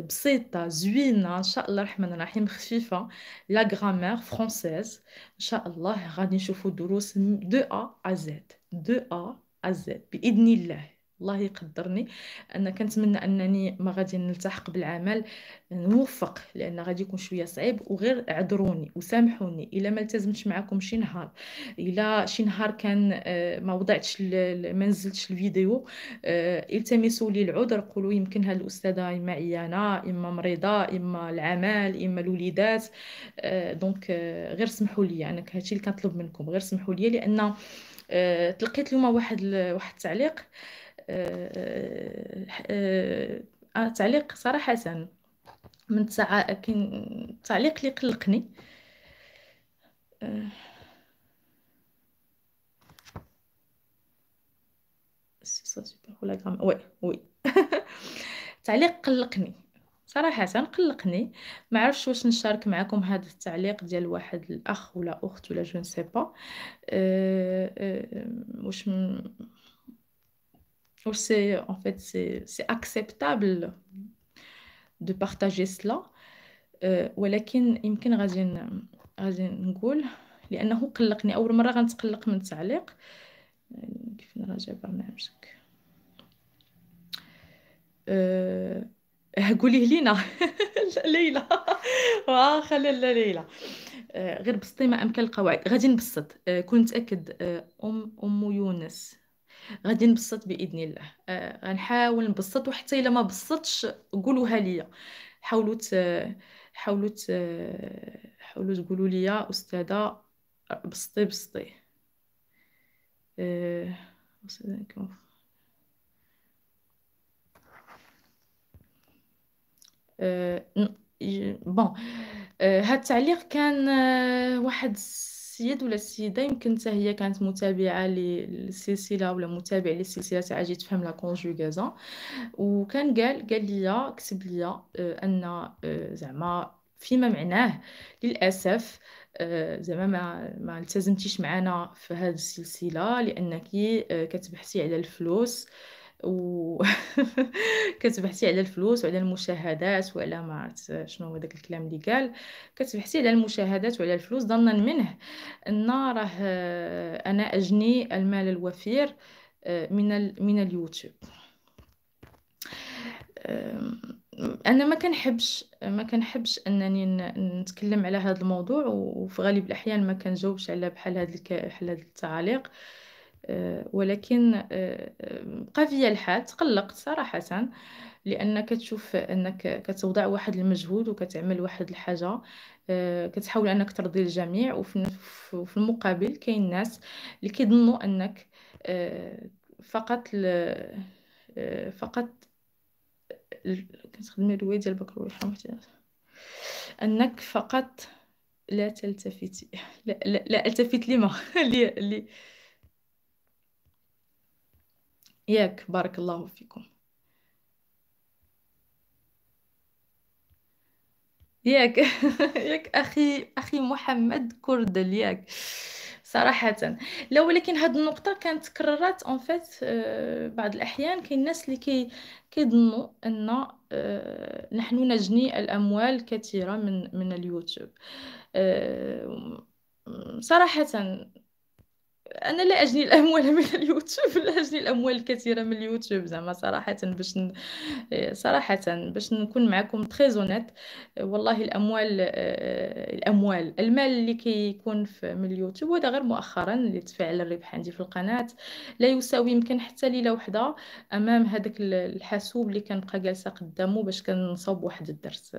[SPEAKER 1] بسيطة زوينة إن شاء الله الرحمن الرحيم خفيفة لا غرامير فرونسيز إن شاء الله غادي نشوفوا دروس دو أ أ زد دو أ أ زد بإذن الله الله يقدرني انا كنتمنى انني ما غادي نلتحق بالعمل نوفق لان غادي يكون شويه صعيب وغير عذروني وسامحوني الا ما التزمتش معكم شي نهار الا شي نهار كان آه، ما وضعتش ما نزلتش الفيديو آه، التمسوا لي العذر قولوا يمكن هاد الاستاذه اما عيانه اما مريضه اما العمل اما الوليدات آه، دونك غير سمحوا لي انا هادشي اللي كنطلب منكم غير سمحوا لي لان تلقيت اليوم واحد واحد التعليق آه،, آه،, آه،, آه تعليق صراحة من تسعة كاين تعليق لي قلقني وي وي تعليق قلقني صراحة قلقني ما عرفش واش نشارك معكم هذا التعليق ديال واحد الاخ ولا اخت ولا جون سيبا أه أه واش م... c'est en fait c'est acceptable de partager cela ولكن euh, يمكن غادي غادي نقول لانه قلقني اول مره غنتقلق من التعليق كيف نراجع برنامجك أه قوليه لينا ليلى واخا آه، لالا ليلى آه، غير بسطي ما امكن القواعد غادي نبسط آه، كنت اكد ام ام يونس غادي نبسط باذن الله آه، غنحاول نبسط وحتى الا ما بسطش قولوها ليا حاولوا حاولوا حاولوا تقولوا ليا استاذه بسطي بسطي آه, آه، بون آه، هاد التعليق كان واحد السيد ولا السيده يمكن حتى هي كانت متابعه للسلسله ولا متابع للسلسله تاع جيت تفهم لا كونجوغازون وكان قال قال لي كتب لي آه، ان آه، زعما فيما معناه للاسف آه، زعما ما ما التزمتيش معنا في هذه السلسله لانك كتبحثي على الفلوس وكتبحثي على الفلوس وعلى المشاهدات وعلى ما عرفت شنو هو داك الكلام اللي قال كتبحثي على المشاهدات وعلى الفلوس ظنا منه ان راه انا اجني المال الوفير آه، من من اليوتيوب انا ما كنحبش ما كنحبش انني نتكلم على هذا الموضوع وفي غالب الاحيان ما كنجاوبش على بحال هاد بحال هاد أه آه، ولكن بقى آه، فيا الحال تقلقت صراحة لأنك كتشوف أنك كتوضع واحد المجهود وكتعمل واحد الحاجة آه، كتحاول أنك ترضي الجميع وفي المقابل كاين ناس اللي كيظنوا أنك فقط ل... فقط كتخدمي الرواية ديال بكر أنك فقط لا تلتفتي لا, لا, لا التفت لما لي, لي ياك بارك الله فيكم ياك ياك اخي اخي محمد كردل ياك صراحة لا ولكن هاد النقطة كانت تكررت اون فيت بعض الاحيان كاين الناس اللي كي كيظنوا ان آه، نحن نجني الاموال كثيرة من من اليوتيوب آه، صراحة انا لا اجني الاموال من اليوتيوب لا اجني الاموال الكثيره من اليوتيوب زعما صراحه باش ن... آه، صراحه باش نكون معكم تريزونات آه، والله الاموال آه، الاموال المال اللي كيكون كي في من اليوتيوب وهذا غير مؤخرا اللي تفعل الربح عندي في القناه لا يساوي يمكن حتى ليله وحده امام هذاك الحاسوب اللي كنبقى جالسه قدامه باش كنصوب واحد الدرس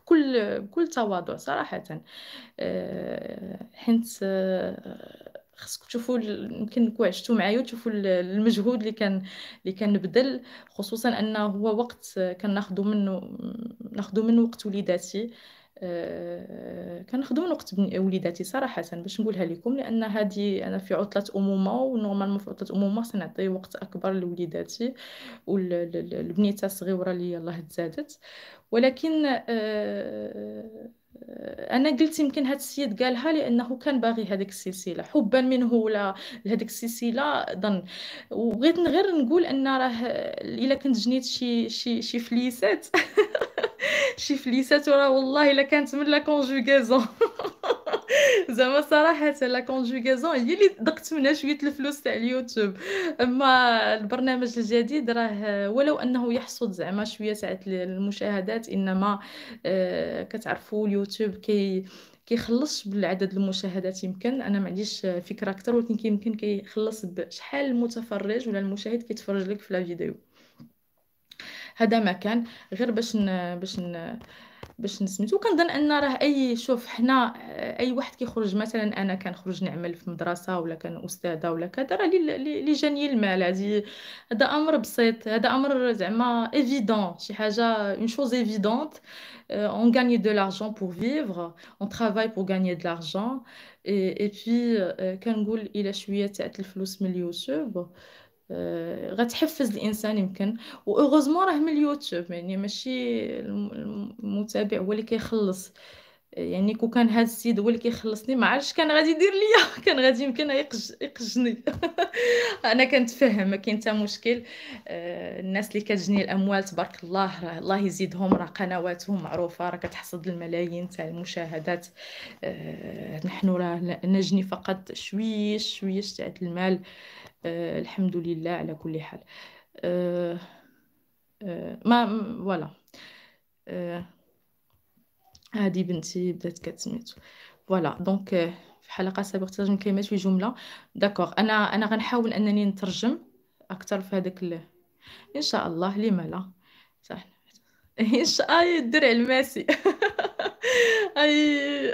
[SPEAKER 1] بكل بكل تواضع صراحه حيت خصكم تشوفوا يمكن عشتوا معايا وتشوفوا المجهود اللي كان اللي كنبذل خصوصا انه هو وقت كناخذو منه ناخذوا من وقت وليداتي أه كناخذو من وقت وليداتي صراحه باش نقولها لكم لان هذه انا في عطله امومه ونورمالمون في عطله امومه سنعطي وقت اكبر لوليداتي والبنيته الصغيره اللي الله تزادت ولكن أه انا قلت يمكن هاد السيد قالها لانه كان باغي هذيك السلسله حبا منه ولا لهذيك السلسله ظن وبغيت غير نقول ان راه الا كنت جنيت شي شي شي فليسات شي فليسات راه والله الا كانت من لا كونجوغيزون زعما صراحة لا كونجوغازون هي اللي ضقت منها شوية الفلوس تاع اليوتيوب اما البرنامج الجديد راه ولو انه يحصد زعما شوية تاع المشاهدات انما آه، كتعرفوا اليوتيوب كي كيخلصش بالعدد المشاهدات يمكن انا ما عنديش فكره اكثر ولكن يمكن كيخلص بشحال المتفرج ولا المشاهد كيتفرج لك في لا فيديو هذا ما كان غير باش ن... باش ن... باش نسميتو كنظن ان راه اي شوف حنا آه، اي واحد كيخرج مثلا انا كنخرج نعمل في مدرسه ولا كان استاذه ولا كذا راه لي جاني المال هذه هذا امر بسيط هذا امر زعما ايفيدون شي حاجه اون شوز ايفيدونت اون غاني دو لارجون بور فيفر اون ترافاي بور غاني دو لارجون اي et euh, كنقول الى شويه تاعت الفلوس من اليوتيوب آه، غتحفز الانسان يمكن وغوزمون راه من اليوتيوب يعني ماشي المتابع هو اللي كيخلص يعني كو كان هذا السيد هو اللي كيخلصني ما عرفتش كان غادي يدير ليا كان غادي يمكن يقج يقجني انا كنتفهم ما كاين حتى مشكل آه، الناس اللي كتجني الاموال تبارك الله الله يزيدهم راه قنواتهم معروفه راه كتحصد الملايين تاع المشاهدات آه، نحن راه نجني فقط شويش شويش تاع المال آه الحمد لله على كل حال آه آه ما فوالا هذه آه، بنتي بدات كتسميتو فوالا دونك آه، في حلقه سابقه ترجم كلمات في جمله داكوغ انا انا غنحاول انني نترجم اكثر في هذاك ال... ان شاء الله لما لا صح ان شاء الله الدرع الماسي اي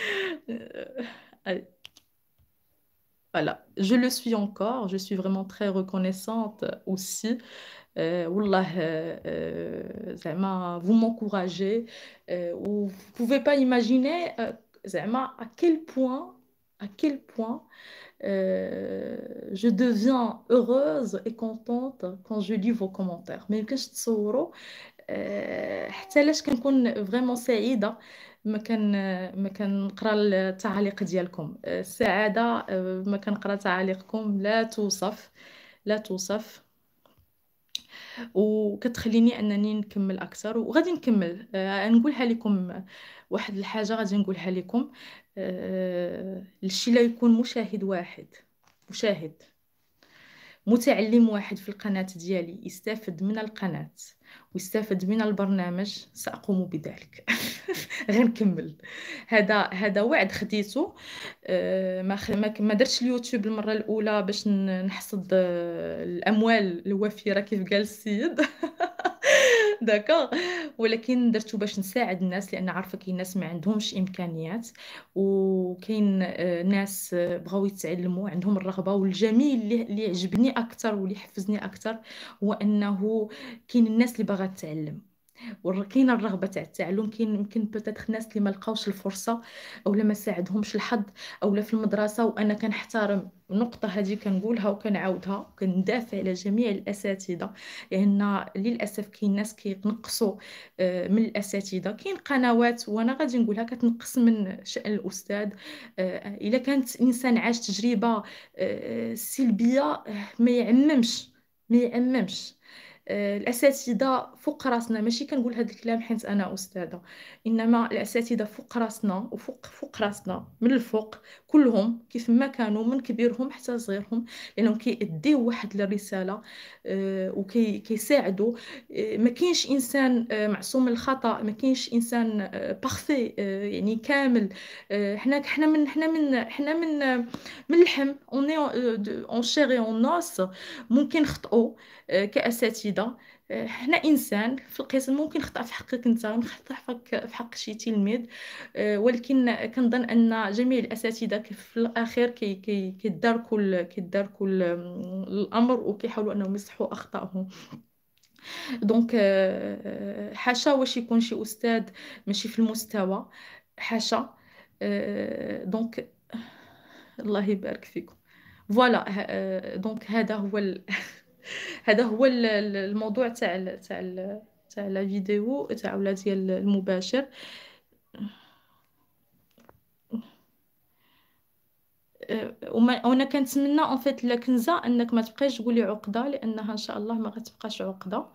[SPEAKER 1] اي Voilà, je le suis encore, je suis vraiment très reconnaissante aussi. Euh, euh, euh, vous m'encouragez. vous ne pouvez pas imaginer à quel point, à quel point je deviens heureuse et contente quand je lis vos commentaires. Mais que je suis vraiment hein. ما كان ما كنقرا التعاليق ديالكم السعاده آه، ما كنقرا تعاليقكم لا توصف لا توصف وكتخليني انني نكمل اكثر وغادي نكمل آه نقولها لكم واحد الحاجه غادي نقولها لكم آه الشي لا يكون مشاهد واحد مشاهد متعلم واحد في القناه ديالي يستافد من القناه ويستافد من البرنامج سأقوم بذلك غير نكمل هذا هذا وعد خديته آه، ما ما درتش اليوتيوب المره الاولى باش نحصد آه، الاموال الوفيره كيف قال السيد داكا ولكن درته باش نساعد الناس لان عارفه كاين ناس ما عندهمش امكانيات وكاين آه، ناس آه، بغاو يتعلموا عندهم الرغبه والجميل اللي عجبني اكثر واللي حفزني اكثر هو انه كاين الناس اللي باغا تتعلم وكاينه الرغبه تاع التعلم كاين يمكن بوتات ناس اللي ما لقاوش الفرصه اولا ما ساعدهمش الحظ اولا في المدرسه وانا كنحترم النقطه هذه كنقولها وكنعاودها وكندافع على جميع الاساتذه لان للاسف كاين ناس كيتنقصوا آه، من الاساتذه كاين قنوات وانا غادي نقولها كتنقص من شان الاستاذ آه، الا كانت انسان عاش تجربه آه، سلبيه ما يعممش ما يعممش آه، الاساتذه فوق راسنا ماشي كنقول هذا الكلام حيت انا استاذه انما الاساتذه فوق راسنا وفوق فوق راسنا من الفوق كلهم كيف ما كانوا من كبيرهم حتى صغيرهم لانهم كيأديو واحد الرساله آه، وكيساعدوا آه، ما كاينش انسان معصوم الخطا ما كاينش انسان بارفي يعني كامل حنا حنا من حنا من حنا من من اللحم اون اون شير اون نوس ممكن نخطئوا آه، كاساتذه آه، حنا انسان في القسم ممكن خطا في حقك انت خطا في حق شي تلميذ آه، ولكن كنظن ان جميع الاساتذه في الاخير كيداركوا كي كيداركوا الامر وكيحاولوا انهم يصحوا اخطائهم دونك حاشا واش يكون شي استاذ ماشي في المستوى حاشا دونك الله يبارك فيكم فوالا دونك هذا هو ال... هذا هو الموضوع تاع الـ تاع الـ تاع لا فيديو تاع ولا ديال المباشر أه، وما وانا كنتمنى اون فيت لا كنزه انك ما تبقايش تقولي عقده لانها ان شاء الله ما غتبقاش عقده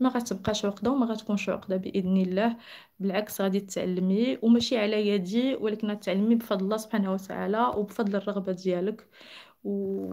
[SPEAKER 1] ما غتبقاش عقده وما غتكونش عقده باذن الله بالعكس غادي تعلمي وماشي على يدي ولكن تعلمي بفضل الله سبحانه وتعالى وبفضل الرغبه ديالك و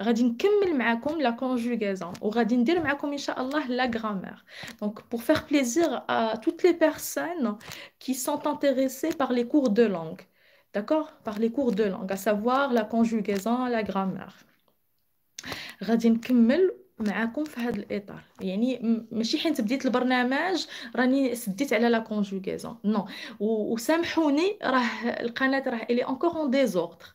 [SPEAKER 1] غادي نكمل معاكم لا conjugaison وغادي ندير معاكم ان شاء الله la grammaire donc pour faire plaisir à toutes les personnes qui sont intéressées par les cours de langue d'accord par les cours de langue à savoir la conjugaison la grammaire غادي نكمل معاكم في هذا الاطار يعني ماشي حيت بديت البرنامج راني سديت على لا Non. نو وسامحوني راه القناه راه est encore en désordre.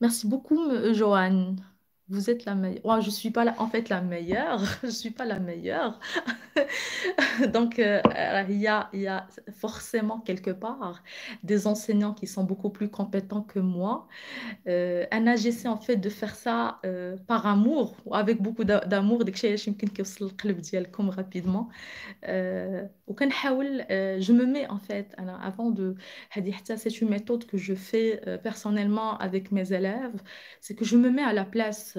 [SPEAKER 1] Merci beaucoup, Joanne vous êtes la meilleure. Oh, je suis pas la... en fait la meilleure. je suis pas la meilleure. Donc, euh, euh, il y a, forcément quelque part des enseignants qui sont beaucoup plus compétents que moi. Euh, Anna, j'essaie en fait de faire ça euh, par amour, avec beaucoup d'amour. Dès que je rapidement. Je me mets en fait, avant de. C'est une méthode que je fais personnellement avec mes élèves. C'est que je me mets à la place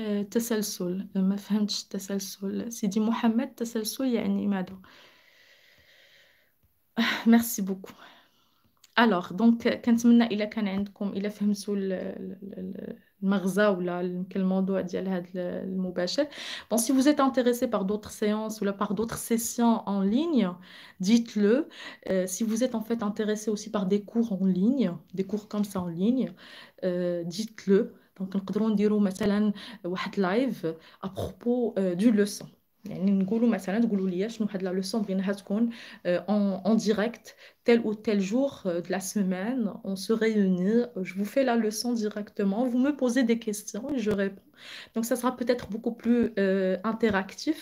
[SPEAKER 1] آه، تسلسل ما فهمتش التسلسل سيدي محمد تسلسل يعني ماذا ميرسي بوكو الوغ دونك كنتمنى الا كان عندكم الا فهمتوا ou là يمكن الموضوع le le Bon, si vous êtes intéressé par d'autres séances ou par d'autres sessions en ligne dites-le euh, si vous êtes en fait intéressé aussi par des cours en ligne des cours comme ça en ligne euh, dites-le donc dire dire, مثلا واحد live à propos euh, du leçon يعني نقولوا مثلا تقولوا لي شنو tel ou tel jour euh، de la semaine, on se réunit, je vous fais la leçon directement, vous me posez des questions et je réponds. Donc ça sera peut-être beaucoup plus euh, interactif.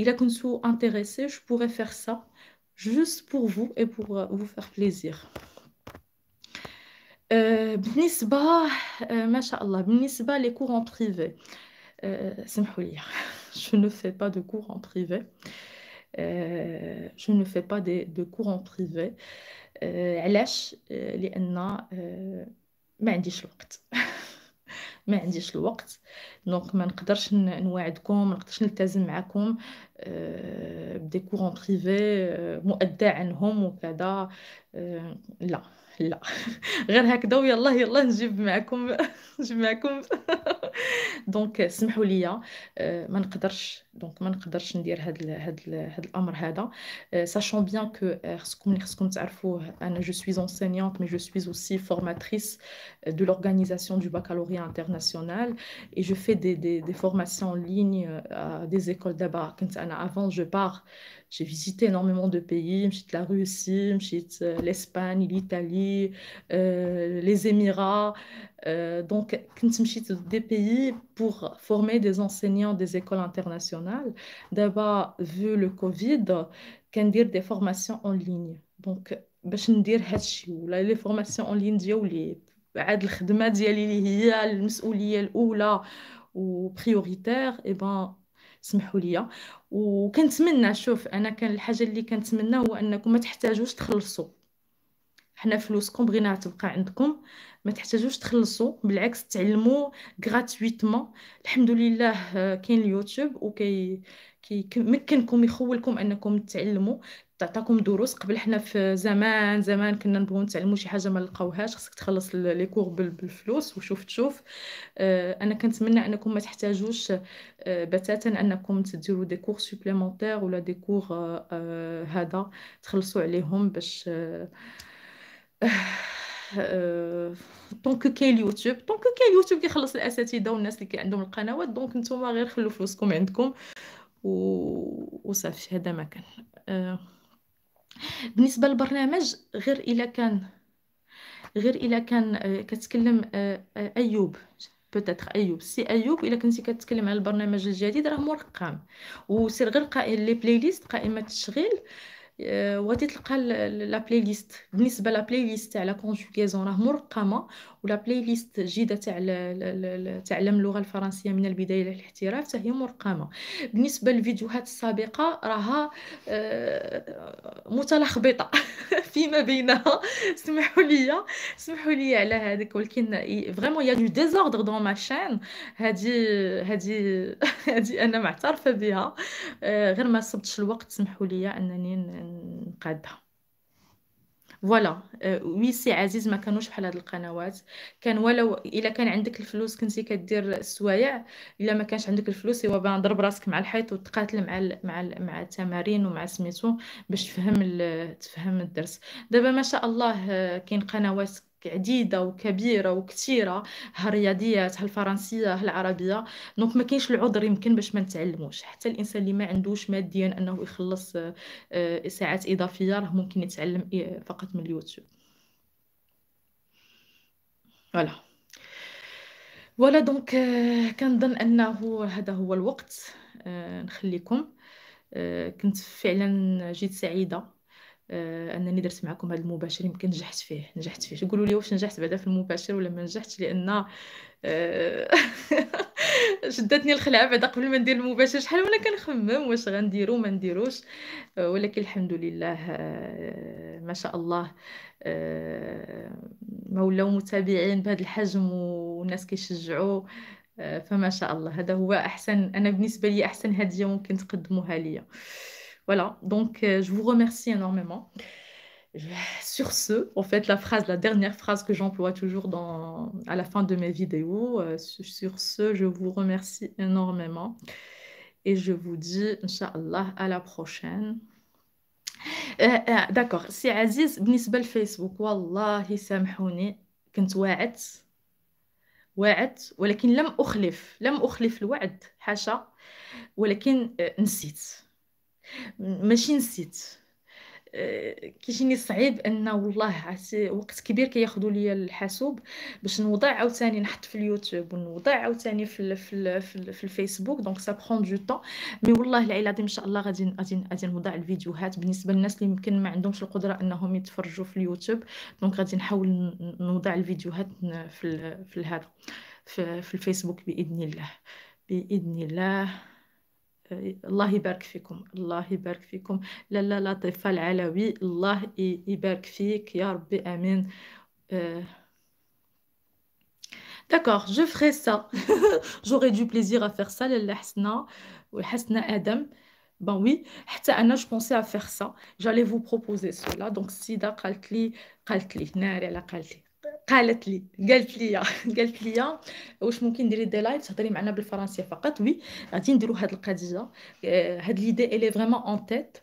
[SPEAKER 1] Il a sous intéressé, je pourrais faire ça juste pour vous et pour euh, vous faire plaisir. Euh, بالنسبة les cours en privé je ne fais pas de cours en privé. je ne fais pas de, de cours en privé. علاش لان ما عنديش الوقت ما عنديش الوقت دونك ما نقدرش نوعدكم ما نقدرش نلتزم معكم بدي كور بريفي مؤدى عنهم وكذا لا لا غير هكذا ويلا يلا نجيب معكم نجيب معكم دونك سمحوا لي آه، ما نقدرش Donc, ما نقدرش ندير هاد ال الامر هذا sachant bien enseignante mais je suis aussi formatrice de l'organisation du baccalauréat international et je fais des, formations en ligne à des écoles d'abord avant je pars j'ai visité énormément de pays la Russie euh, l'Espagne l'Italie euh, les Émirats euh, donc كنت مشيت des pays pour former des enseignants des écoles internationales D'abord, vu le Covid, dire des formations en ligne. Donc, باش ندير هادشي ولا لي فورماسيون اون الخدمه ديالي اللي هي المسؤوليه الاولى سمحوا لي شوف انا كان الحاجه اللي كنتمنى هو انكم ما تحتاجوش تخلصوا حنا فلوسكم بغيناها تبقى عندكم ما تحتاجوش تخلصوا بالعكس تعلموا غراتويتمون الحمد لله آه، كاين اليوتيوب وكي كيمكنكم يخولكم انكم تعلموا تعطاكم دروس قبل حنا في زمان زمان كنا نبغيو نتعلموا شي حاجه ما نلقاوهاش خصك تخلص لي كور بالفلوس وشوف تشوف آه، انا كنتمنى انكم ما تحتاجوش آه، بتاتا انكم تديروا دي كور سوبليمونتير ولا دي كور هذا تخلصوا عليهم باش دونك كاين اليوتيوب دونك كاين اليوتيوب كيخلص الاساتذه والناس اللي عندهم القنوات دونك نتوما غير خلو فلوسكم عندكم و... وصافي هذا ما كان آه، بالنسبه للبرنامج غير الا كان غير الا كان آه، كتكلم آه، ايوب بوتيتر ايوب سي ايوب الا كنتي كتكلم على البرنامج الجديد راه مرقم وسير غير قائم لي بلاي ليست قائمه التشغيل آه، وغادي تلقى بلاي ليست بالنسبه بلاي ليست تاع لا كونجوغيزون راه مرقمه ولا بلاي ليست جيده تاع تعلم اللغه الفرنسيه من البدايه للاحتراف هي مرقمه بالنسبه للفيديوهات السابقه راها آه، متلخبطه فيما بينها سمحوا لي سمحوا لي على هذاك ولكن فريمون يا دو ديزوردر دون ما شين هادي هادي هادي انا معترفه بها آه، غير ما صبتش الوقت سمحوا لي انني نقادها فوالا آه، وي سي عزيز ما كانوش بحال هاد القنوات كان ولو الا كان عندك الفلوس كنتي كدير السوايع الا ما كانش عندك الفلوس هو بان ضرب راسك مع الحيط وتقاتل مع ال مع ال مع التمارين ومع سميتو باش تفهم تفهم الدرس دابا ما شاء الله آه، كاين قنوات عديده وكبيره وكثيره هالرياضيات هالفرنسية هالعربية دونك ما كاينش العذر يمكن باش ما نتعلموش حتى الانسان اللي ما عندوش ماديا انه يخلص آه، آه، ساعات اضافيه راه ممكن يتعلم آه، فقط من اليوتيوب فوالا ولا دونك كنظن انه هذا هو الوقت نخليكم كنت فعلا جيت سعيده آه، انني درت معكم هذا المباشر يمكن نجحت فيه نجحت فيه قولوا لي واش نجحت بعدا في المباشر ولا ما نجحتش لان آه، شدتني الخلعه بعدا قبل ما ندير المباشر شحال وانا كنخمم واش غنديرو ما نديروش آه، ولكن الحمد لله ما شاء الله ما ولاو متابعين بهذا الحجم والناس كيشجعوا فما شاء الله هذا هو احسن انا بالنسبه لي احسن هديه ممكن تقدموها ليا Voilà, donc euh, je vous remercie énormément. Sur ce, en fait, la phrase, la dernière phrase que j'emploie toujours dans, à la fin de mes vidéos, euh, sur ce, je vous remercie énormément et je vous dis, Inch'Allah, à la prochaine. Euh, d'accord. Si Aziz, بالنسبة للفيسبوك Wallahi, samhouni, كنت واعدت واعدت ولكن لم أخلف, لم أخلف الوعد حاشا ولكن نسيت ماشي نسيت آه، كيجيني صعيب ان والله وقت كبير كياخذوا ليا الحاسوب باش نوضع عاوتاني نحط في اليوتيوب ونوضع عاوتاني في الـ في الـ في, الـ في الفيسبوك دونك سا برون دو طون مي والله العلي العظيم ان شاء الله غادي غادي غادي نوضع الفيديوهات بالنسبه للناس اللي يمكن ما عندهمش القدره انهم يتفرجوا في اليوتيوب دونك غادي نحاول نوضع الفيديوهات في في هذا في, في الفيسبوك باذن الله باذن الله Allah يبارك فيكم الله la la la لطيفة alawi, Allah يبارك fik يا ربي amin. Euh, d'accord, je ferai ça. J'aurais du plaisir à faire ça, Lalla Hasna Hasna Adam. Ben oui, je pensais à faire ça. J'allais vous proposer cela. Donc, si da qaltli, qaltli, nari la qaltli. قالت لي قالت لي قالت لي واش ممكن ديري دي لايف تهضري معنا بالفرنسيه فقط وي غادي نديرو هاد القضيه آه، هاد ليدي الي فريمون اون تيت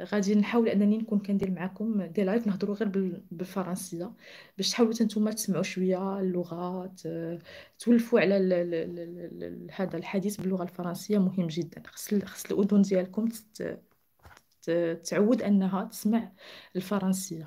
[SPEAKER 1] غادي نحاول انني نكون كندير معكم دي لايف نهضروا غير بالفرنسيه باش تحاولوا نتوما تسمعوا شويه اللغات آه، تولفوا على هذا الحديث باللغه الفرنسيه مهم جدا خص خص الاذن ديالكم تعود انها تسمع الفرنسيه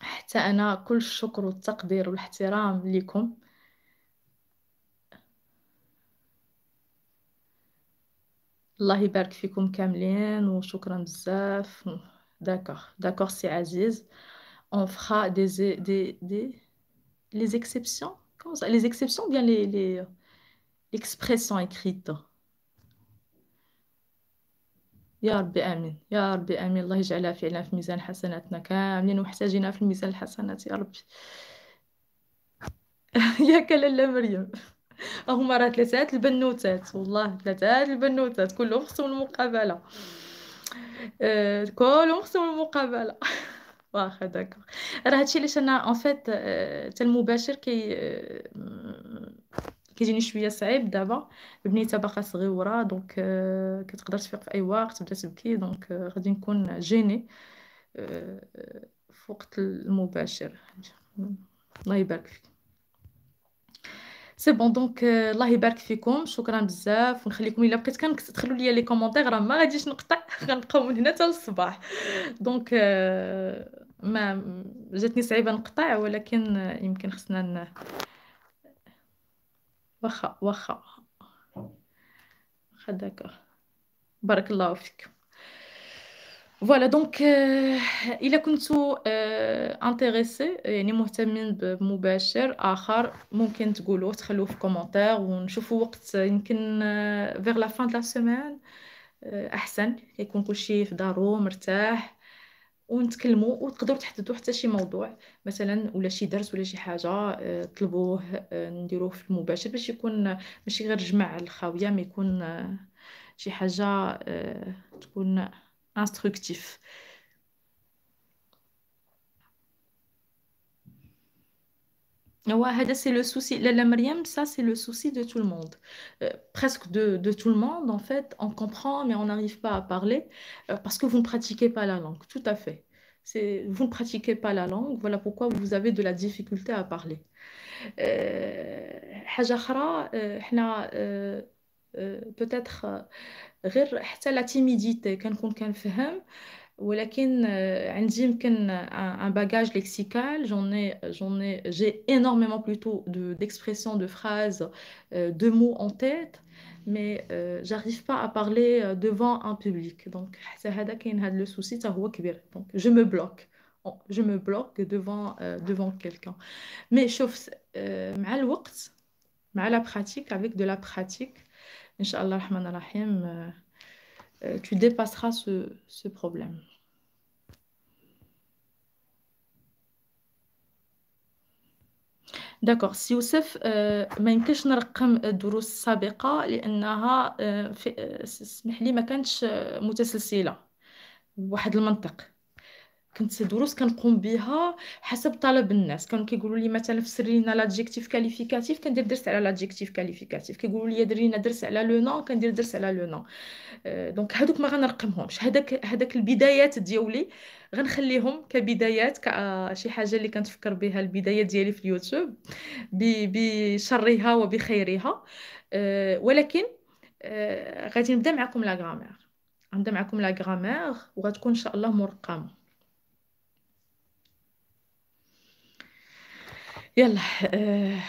[SPEAKER 1] حتى أنا كل الشكر والتقدير والاحترام لكم الله يبارك فيكم كاملين وشكرا بزاف داكوغ داكوغ سي عزيز on fera des e- des des les exceptions comment ça les exceptions bien les les l'expression écrite يا ربي آمين يا ربي آمين الله يجعلها فعلا في ميزان حسناتنا كاملين ومحتاجينها في ميزان الحسنات يا ربي ياك لاله مريم هما راه ثلاثات البنوتات والله ثلاثات البنوتات كلهم خصهم المقابله آه، كلهم خصهم المقابله واخا داك راه هادشي علاش انا اون فيت حتى المباشر آه، كي آه، كيجيني شويه صعيب دابا بنيتها باقا صغيره دونك آه، كتقدر تفيق في اي وقت تبدا تبكي دونك آه، غادي نكون جيني في وقت المباشر الله يبارك فيك سي بون دونك آه، الله يبارك فيكم شكرا بزاف ونخليكم الا بقيت كان تدخلوا لي لي كومونتير راه ما غاديش نقطع غنبقاو من هنا حتى الصباح دونك ما جاتني صعيبه نقطع ولكن يمكن خصنا واخا واخا واخا داكوغ بارك الله فيك فوالا دونك euh, الا كنتو انتريسي euh, يعني مهتمين بمباشر اخر ممكن تقولوه تخلوه في كومونتير ونشوفوا وقت يمكن فيغ لا فان دو لا سيمين احسن يكون كلشي في دارو مرتاح ونتكلموا وتقدروا تحددوا حتى شي موضوع مثلا ولا شي درس ولا شي حاجه آه، طلبوه آه، نديروه في المباشر باش يكون ماشي غير جمع الخاويه ما يكون آه، شي حاجه تكون انستركتيف c'est le souci. ça c'est le souci de tout le monde. Euh, presque de, tout le monde, en fait. On comprend, mais on n'arrive pas à parler euh, parce que vous ne pratiquez pas la langue. Tout à fait. C'est, vous ne pratiquez pas la langue. Voilà pourquoi vous avez de la difficulté à parler. آه، euh, peut-être la غير j'ai peut-être un bagage lexical j'en ai j'en ai j'ai énormément plutôt de d'expressions de phrases euh, de mots en tête mais euh, j'arrive pas à parler euh, devant un public donc c'est هذا كاين هذا le souci هو je me bloque je me bloque devant devant quelqu'un mais شوف مع الوقت مع la pratique avec de la pratique ان شاء الله euh, tu dépasseras ce, ce problème. داكوغ سي يوسف ما يمكنش نرقم الدروس السابقه لانها آه، آه، اسمح لي ما كانتش آه، متسلسله بواحد المنطق كنت دروس كنقوم بها حسب طلب الناس كانوا كيقولوا لي مثلا فسر لينا لادجيكتيف كاليفيكاتيف كندير درس على لادجيكتيف كاليفيكاتيف كيقولوا لي دير لينا درس على لو نون كندير درس على لو نون آه، دونك هذوك ما غنرقمهمش هذاك هذاك البدايات ديالي غنخليهم كبدايات كشي آه، حاجه اللي كنتفكر بها البدايه ديالي في اليوتيوب بشرها وبخيرها آه، ولكن غادي نبدا معكم لا غرامير غنبدا معكم لا غرامير وغتكون ان شاء الله مرقمه يلا آه،,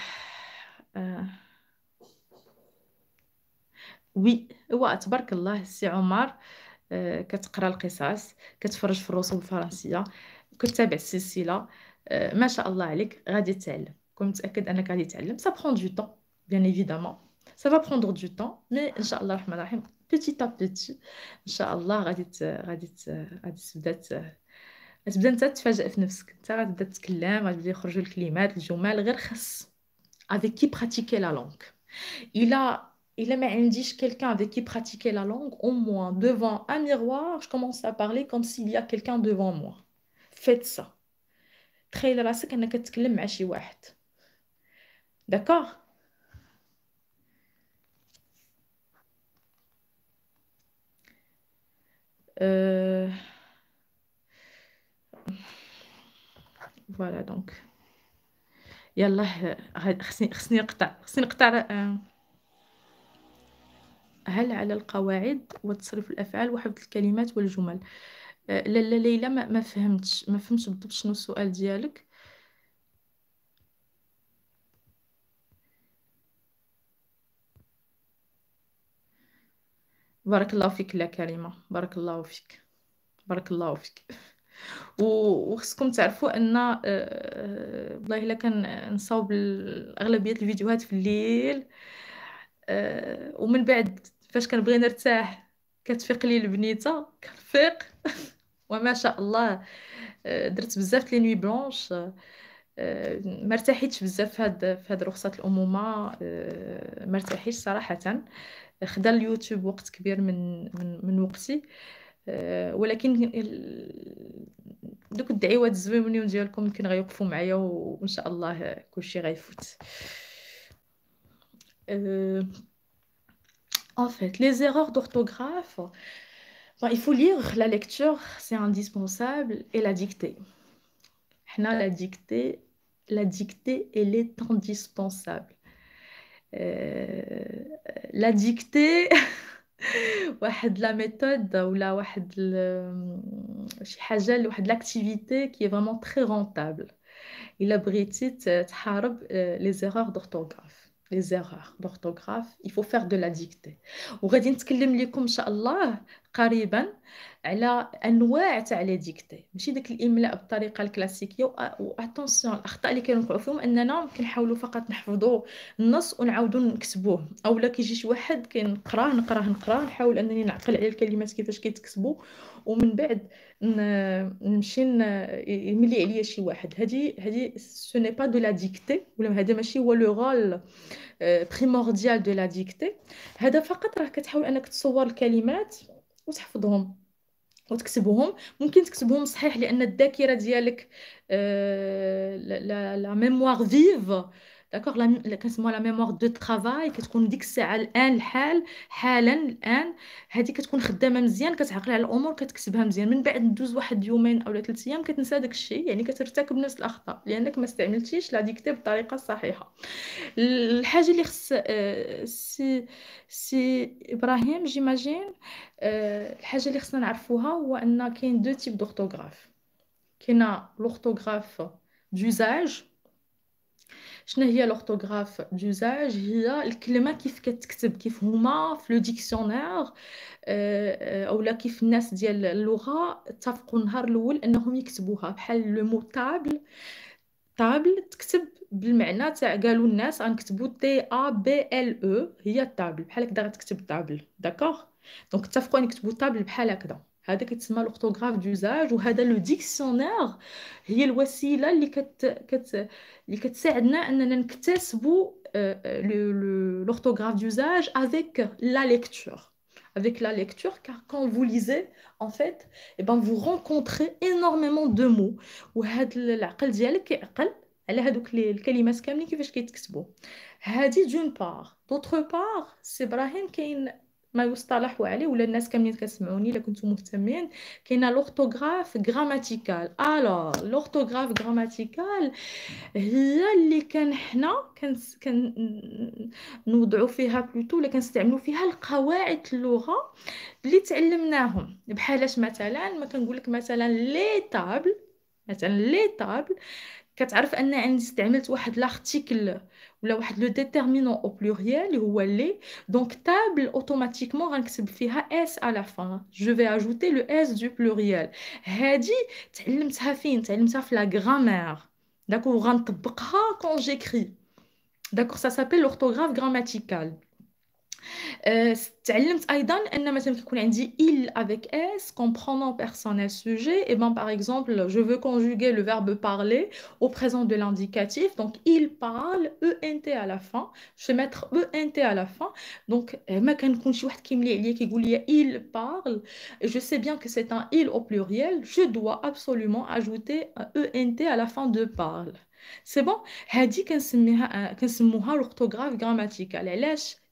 [SPEAKER 1] آه. وي هو تبارك الله السي عمر آه. كتقرا القصص كتفرج في الرسوم الفرنسيه كتابع السلسله آه. ما شاء الله عليك غادي تتعلم كنت متاكد انك غادي تتعلم سا برون دو طون بيان ايفيدامون سا با prendre du طون مي ان شاء الله الرحمن الرحيم بيتي ا بيتي ان شاء الله غادي غادي غادي تبدا et ben tu te surprends en toi tu vas te parler tu vas dire sortir les mots de جمال غير خص avec qui pratiquer la langue illa illa ma andish quelqu'un avec qui pratiquer la langue au moins devant un miroir je commence à parler comme s'il y a quelqu'un devant moi fais ça traine la race comme tu parles avec chi d'accord euh فوالا دونك يلا خصني خصني نقطع خصني نقطع هل على القواعد وتصريف الافعال وحفظ الكلمات والجمل آه، لا لا ليلى ما, ما فهمتش ما فهمتش بالضبط شنو السؤال ديالك بارك الله فيك لا كريمه بارك الله فيك بارك الله فيك وخصكم تعرفوا ان آه، آه، والله الا كنصاوب اغلبيه الفيديوهات في الليل آه، ومن بعد فاش كنبغي نرتاح كتفيق لي البنيته كنفيق وما شاء الله درت بزاف لي نوي بلونش ما ارتحيتش بزاف في هاد في هاد رخصه الامومه ما ارتحيتش صراحه خدا اليوتيوب وقت كبير من من, من وقتي en fait les erreurs d'orthographe bah, il faut lire la lecture c'est indispensable et la dictée la dictée elle est indispensable euh, la dictée واحد لا ميثود ولا واحد شي حاجه لواحد لاكتيفيتي كي فريمون تري رونتابل الا بغيتي تحارب لي زيرور دورتوغراف لي زيرور دورتوغراف il faut faire de la dictée وغادي نتكلم لكم ان شاء الله قريبا على انواع تاع لي ديكتي ماشي داك الاملاء بالطريقه الكلاسيكيه واتونسيون الاخطاء اللي كنوقعوا فيهم اننا كنحاولوا فقط نحفظوا النص ونعاودوا نكتبوه اولا كيجي شي واحد كنقراه نقراه نقراه نحاول انني نعقل على الكلمات كيفاش كيتكتبوا ومن بعد نمشي يملي عليا شي واحد هذه هذه سو ني با دو لا ديكتي ولا هذا ماشي هو لو رول بريمورديال دو لا ديكتي هذا فقط راه كتحاول انك تصور الكلمات وتحفظهم وتكتبهم ممكن تكتبهم صحيح لان الذاكره ديالك لا ميموار فيف داكوغ كنسموها لا ميموار دو ترافاي كتكون ديك الساعه الان الحال حالا الان هذه كتكون خدامه مزيان كتعقل على الامور كتكسبها مزيان من بعد دوز واحد يومين اولا ثلاث ايام كتنسى داك الشيء يعني كترتكب نفس الاخطاء لانك ما استعملتيش لا ديكتي بالطريقه الصحيحه الحاجه اللي خص سي سي ابراهيم جيماجين آه، الحاجه اللي خصنا نعرفوها هو ان كاين دو تيب دورتوغراف كاينه لورتوغراف دوزاج شنو هي لورثوغراف دوزاج هي الكلمه كيف كتكتب كيف هما في لو ديكسيونير آه، آه، اولا كيف الناس ديال اللغه اتفقوا النهار الاول انهم يكتبوها بحال لو مو طابل طابل تكتب بالمعنى تاع قالوا الناس غنكتبوا تي ا بي ال او e، هي طابل بحال هكذا غتكتب طابل داكوغ دونك اتفقوا نكتبوا طابل بحال هكذا هذا كتسمى لورثوغراف دوزاج وهذا لو ديكسيونير هي الوسيله اللي كت, كت اللي كتساعدنا اننا نكتسبوا l'orthographe دوزاج avec la lecture. Avec la lecture, car quand vous lisez, en fait, et eh ben, vous rencontrez énormément de mots. had D'une part. D'autre part, c'est Ibrahim qui ما يصطلحوا عليه ولا الناس كاملين كتسمعوني الا كنتو مهتمين كاينه لورتوغراف غراماتيكال الوغ لورتوغراف غراماتيكال هي اللي كان حنا كان نوضعوا فيها بلوتو ولا كنستعملوا فيها القواعد اللغه اللي تعلمناهم بحالاش مثلا ما كنقول لك مثلا لي طابل مثلا لي طابل tu l'article ou le déterminant au pluriel, donc table automatiquement, tu as un S à la fin. Je vais ajouter le S du pluriel. C'est ce que je veux dire. Je la grammaire. D'accord Quand j'écris. D'accord Ça s'appelle l'orthographe grammaticale. Euh, تعلمت ايضا il avec s comprenant personnel sujet et eh ben, par exemple je veux conjuguer le verbe parler au présent de l'indicatif donc il parle ent à la fin je vais mettre ent à la fin donc euh, il parle je sais bien que c'est un il au pluriel je dois absolument ajouter ent à la fin de parle c'est bon c'est كنسميها l'orthographe grammaticale علاش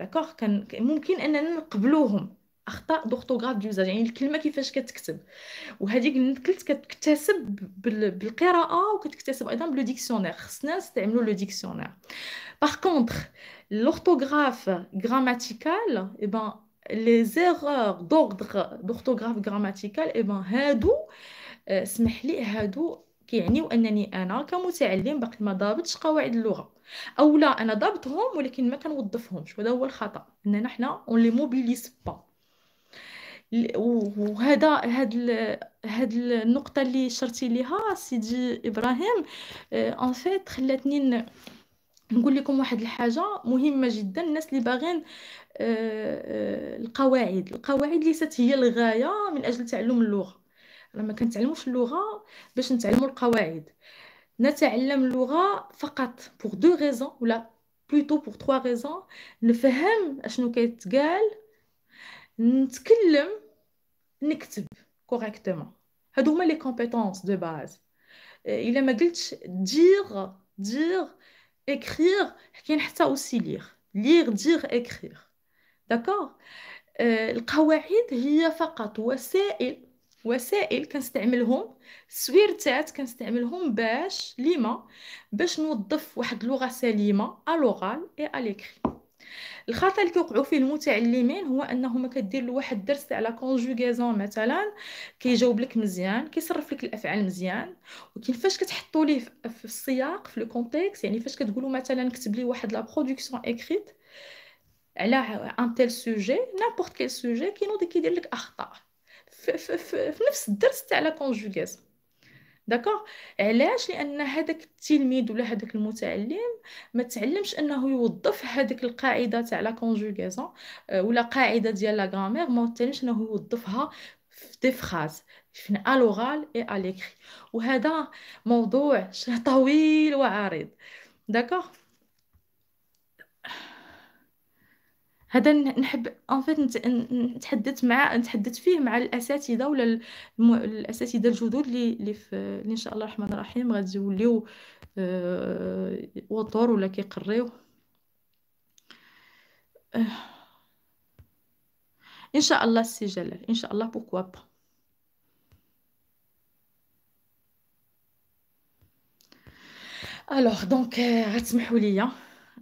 [SPEAKER 1] داكوغ كان ممكن اننا نقبلوهم اخطاء دورتوغراف ديوزاج يعني الكلمه كيفاش كتكتب وهذيك النكلت كتكتسب بالقراءه وكتكتسب ايضا بلو ديكسيونير خصنا نستعملوا لو ديكسيونير باغ كونطخ لوغتوغراف غراماتيكال اي بان لي زيرور دوردر دوغتوغراف غراماتيكال اي بان هادو آه، سمح لي هادو كيعنيو انني انا كمتعلم باقي ما ضابطش قواعد اللغه او لا انا ضبطهم ولكن ما كنوظفهمش وهذا هو الخطا اننا حنا اون لي موبيليس با وهذا هاد ال... هاد النقطه اللي شرتي ليها سيدي ابراهيم ان آه، فيت خلاتني نقول لكم واحد الحاجه مهمه جدا الناس اللي باغين آه، آه، القواعد القواعد ليست هي الغايه من اجل تعلم اللغه راه ما كنتعلموش اللغه باش نتعلموا القواعد نتعلم اللغة l'oura, pour deux raisons ou là plutôt pour trois raisons نفهم اشنو كيتقال نتكلم correctement هادو هما compétences de base il euh, ما قلتش dire dire écrire حكينا حتى aussi lire lire dire écrire d'accord euh, القواعد هي وسائل كنستعملهم سويرتات كنستعملهم باش لما باش نوظف واحد اللغه سليمه الوغال اي اليكري الخطا اللي كيوقعوا فيه المتعلمين هو انهم كدير لواحد الدرس تاع كونجوغيزون مثلا كيجاوب لك مزيان كيصرف لك الافعال مزيان ولكن فاش كتحطوا ليه في السياق في لو يعني فاش كتقولوا مثلا كتب لي واحد لا برودكسيون اكريت على ان تيل سوجي نابورط كيل سوجي كينوض كيدير لك اخطاء في, في, في, في نفس الدرس تاع لا كونجوغيز داكوغ علاش لان هذاك التلميذ ولا هذاك المتعلم ما تعلمش انه يوظف هذيك القاعده تاع لا كونجوغيزون آه، ولا قاعده ديال لا غرامير ما تعلمش انه يوظفها في دي فراز في الوغال اي اليكري وهذا موضوع طويل وعريض داكوغ هذا نحب ان فيت نتحدث مع نتحدث فيه مع الاساتذه ولا المو... الاساتذه الجدد اللي اللي, في... ان شاء الله الرحمن الرحيم غادي يوليو آه، وطور ولا كيقريو آه. ان شاء الله السي جلال ان شاء الله بوكوا با الوغ دونك غتسمحوا ليا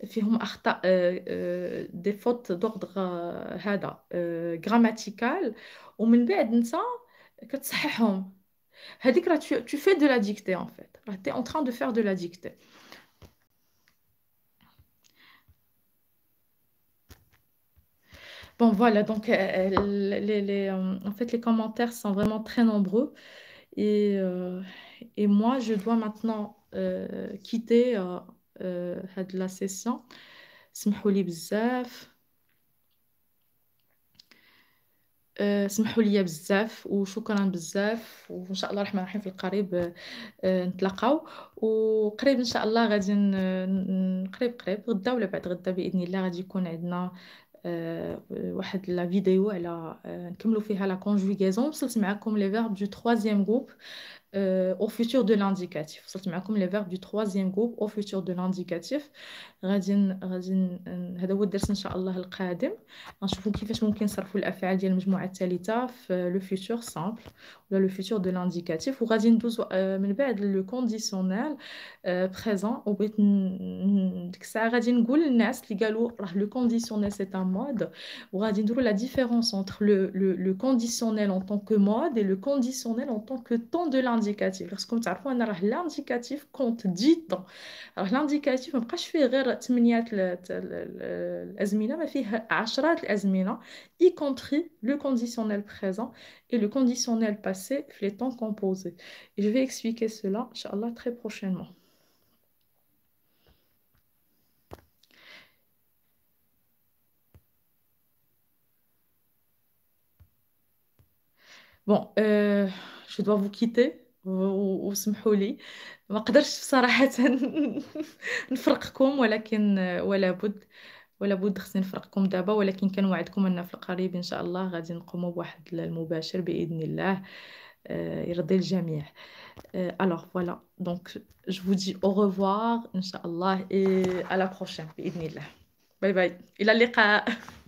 [SPEAKER 1] des fautes d'ordre grammatical هذا بعد tu fais de la dictée en fait Tu es en train de faire de la dictée Bon, voilà, donc euh, euh, les, euh, en fait, les commentaires sont vraiment très nombreux. et moi, je dois maintenant quitter آه، هاد لا سيسيون سمحوا لي بزاف آه، سمحوا لي بزاف وشكرا بزاف وان شاء الله الرحمن الرحيم في القريب آه، نتلاقاو وقريب ان شاء الله غادي قريب قريب غدا ولا بعد غدا باذن الله غادي يكون عندنا واحد لا فيديو على نكملوا فيها لا كونجوغيزون وصلت معكم لي فيرب دو 3 غوب Euh, au futur de l'indicatif. Ça, comme les verbes du troisième groupe au futur de l'indicatif. le futur simple ou le futur de l'indicatif. Ou euh, le conditionnel euh, présent. Le conditionnel, c'est un mode. La différence entre le, le conditionnel en tant que mode et le conditionnel en tant que temps de l'indicatif l'indicatif lorsqu'on تعرفوا ان راه l'indicatif compte 10 temps Alors, l'indicatif ما بقاش فيه غير 8 الازمنه ما فيه 10 الازمنه y compris le conditionnel présent et le conditionnel passé les temps composés et je vais expliquer cela inshallah, très prochainement Bon, euh, je dois vous quitter. و- وسمحوا لي ما قدرش بصراحة نفرقكم ولكن ولا بد ولا بد خصني نفرقكم دابا ولكن كنوعدكم ان في القريب ان شاء الله غادي نقوموا بواحد المباشر باذن الله آه، يرضي الجميع آه، alors voilà donc je vous dis au revoir ان شاء الله et à la prochaine باذن الله باي باي الى اللقاء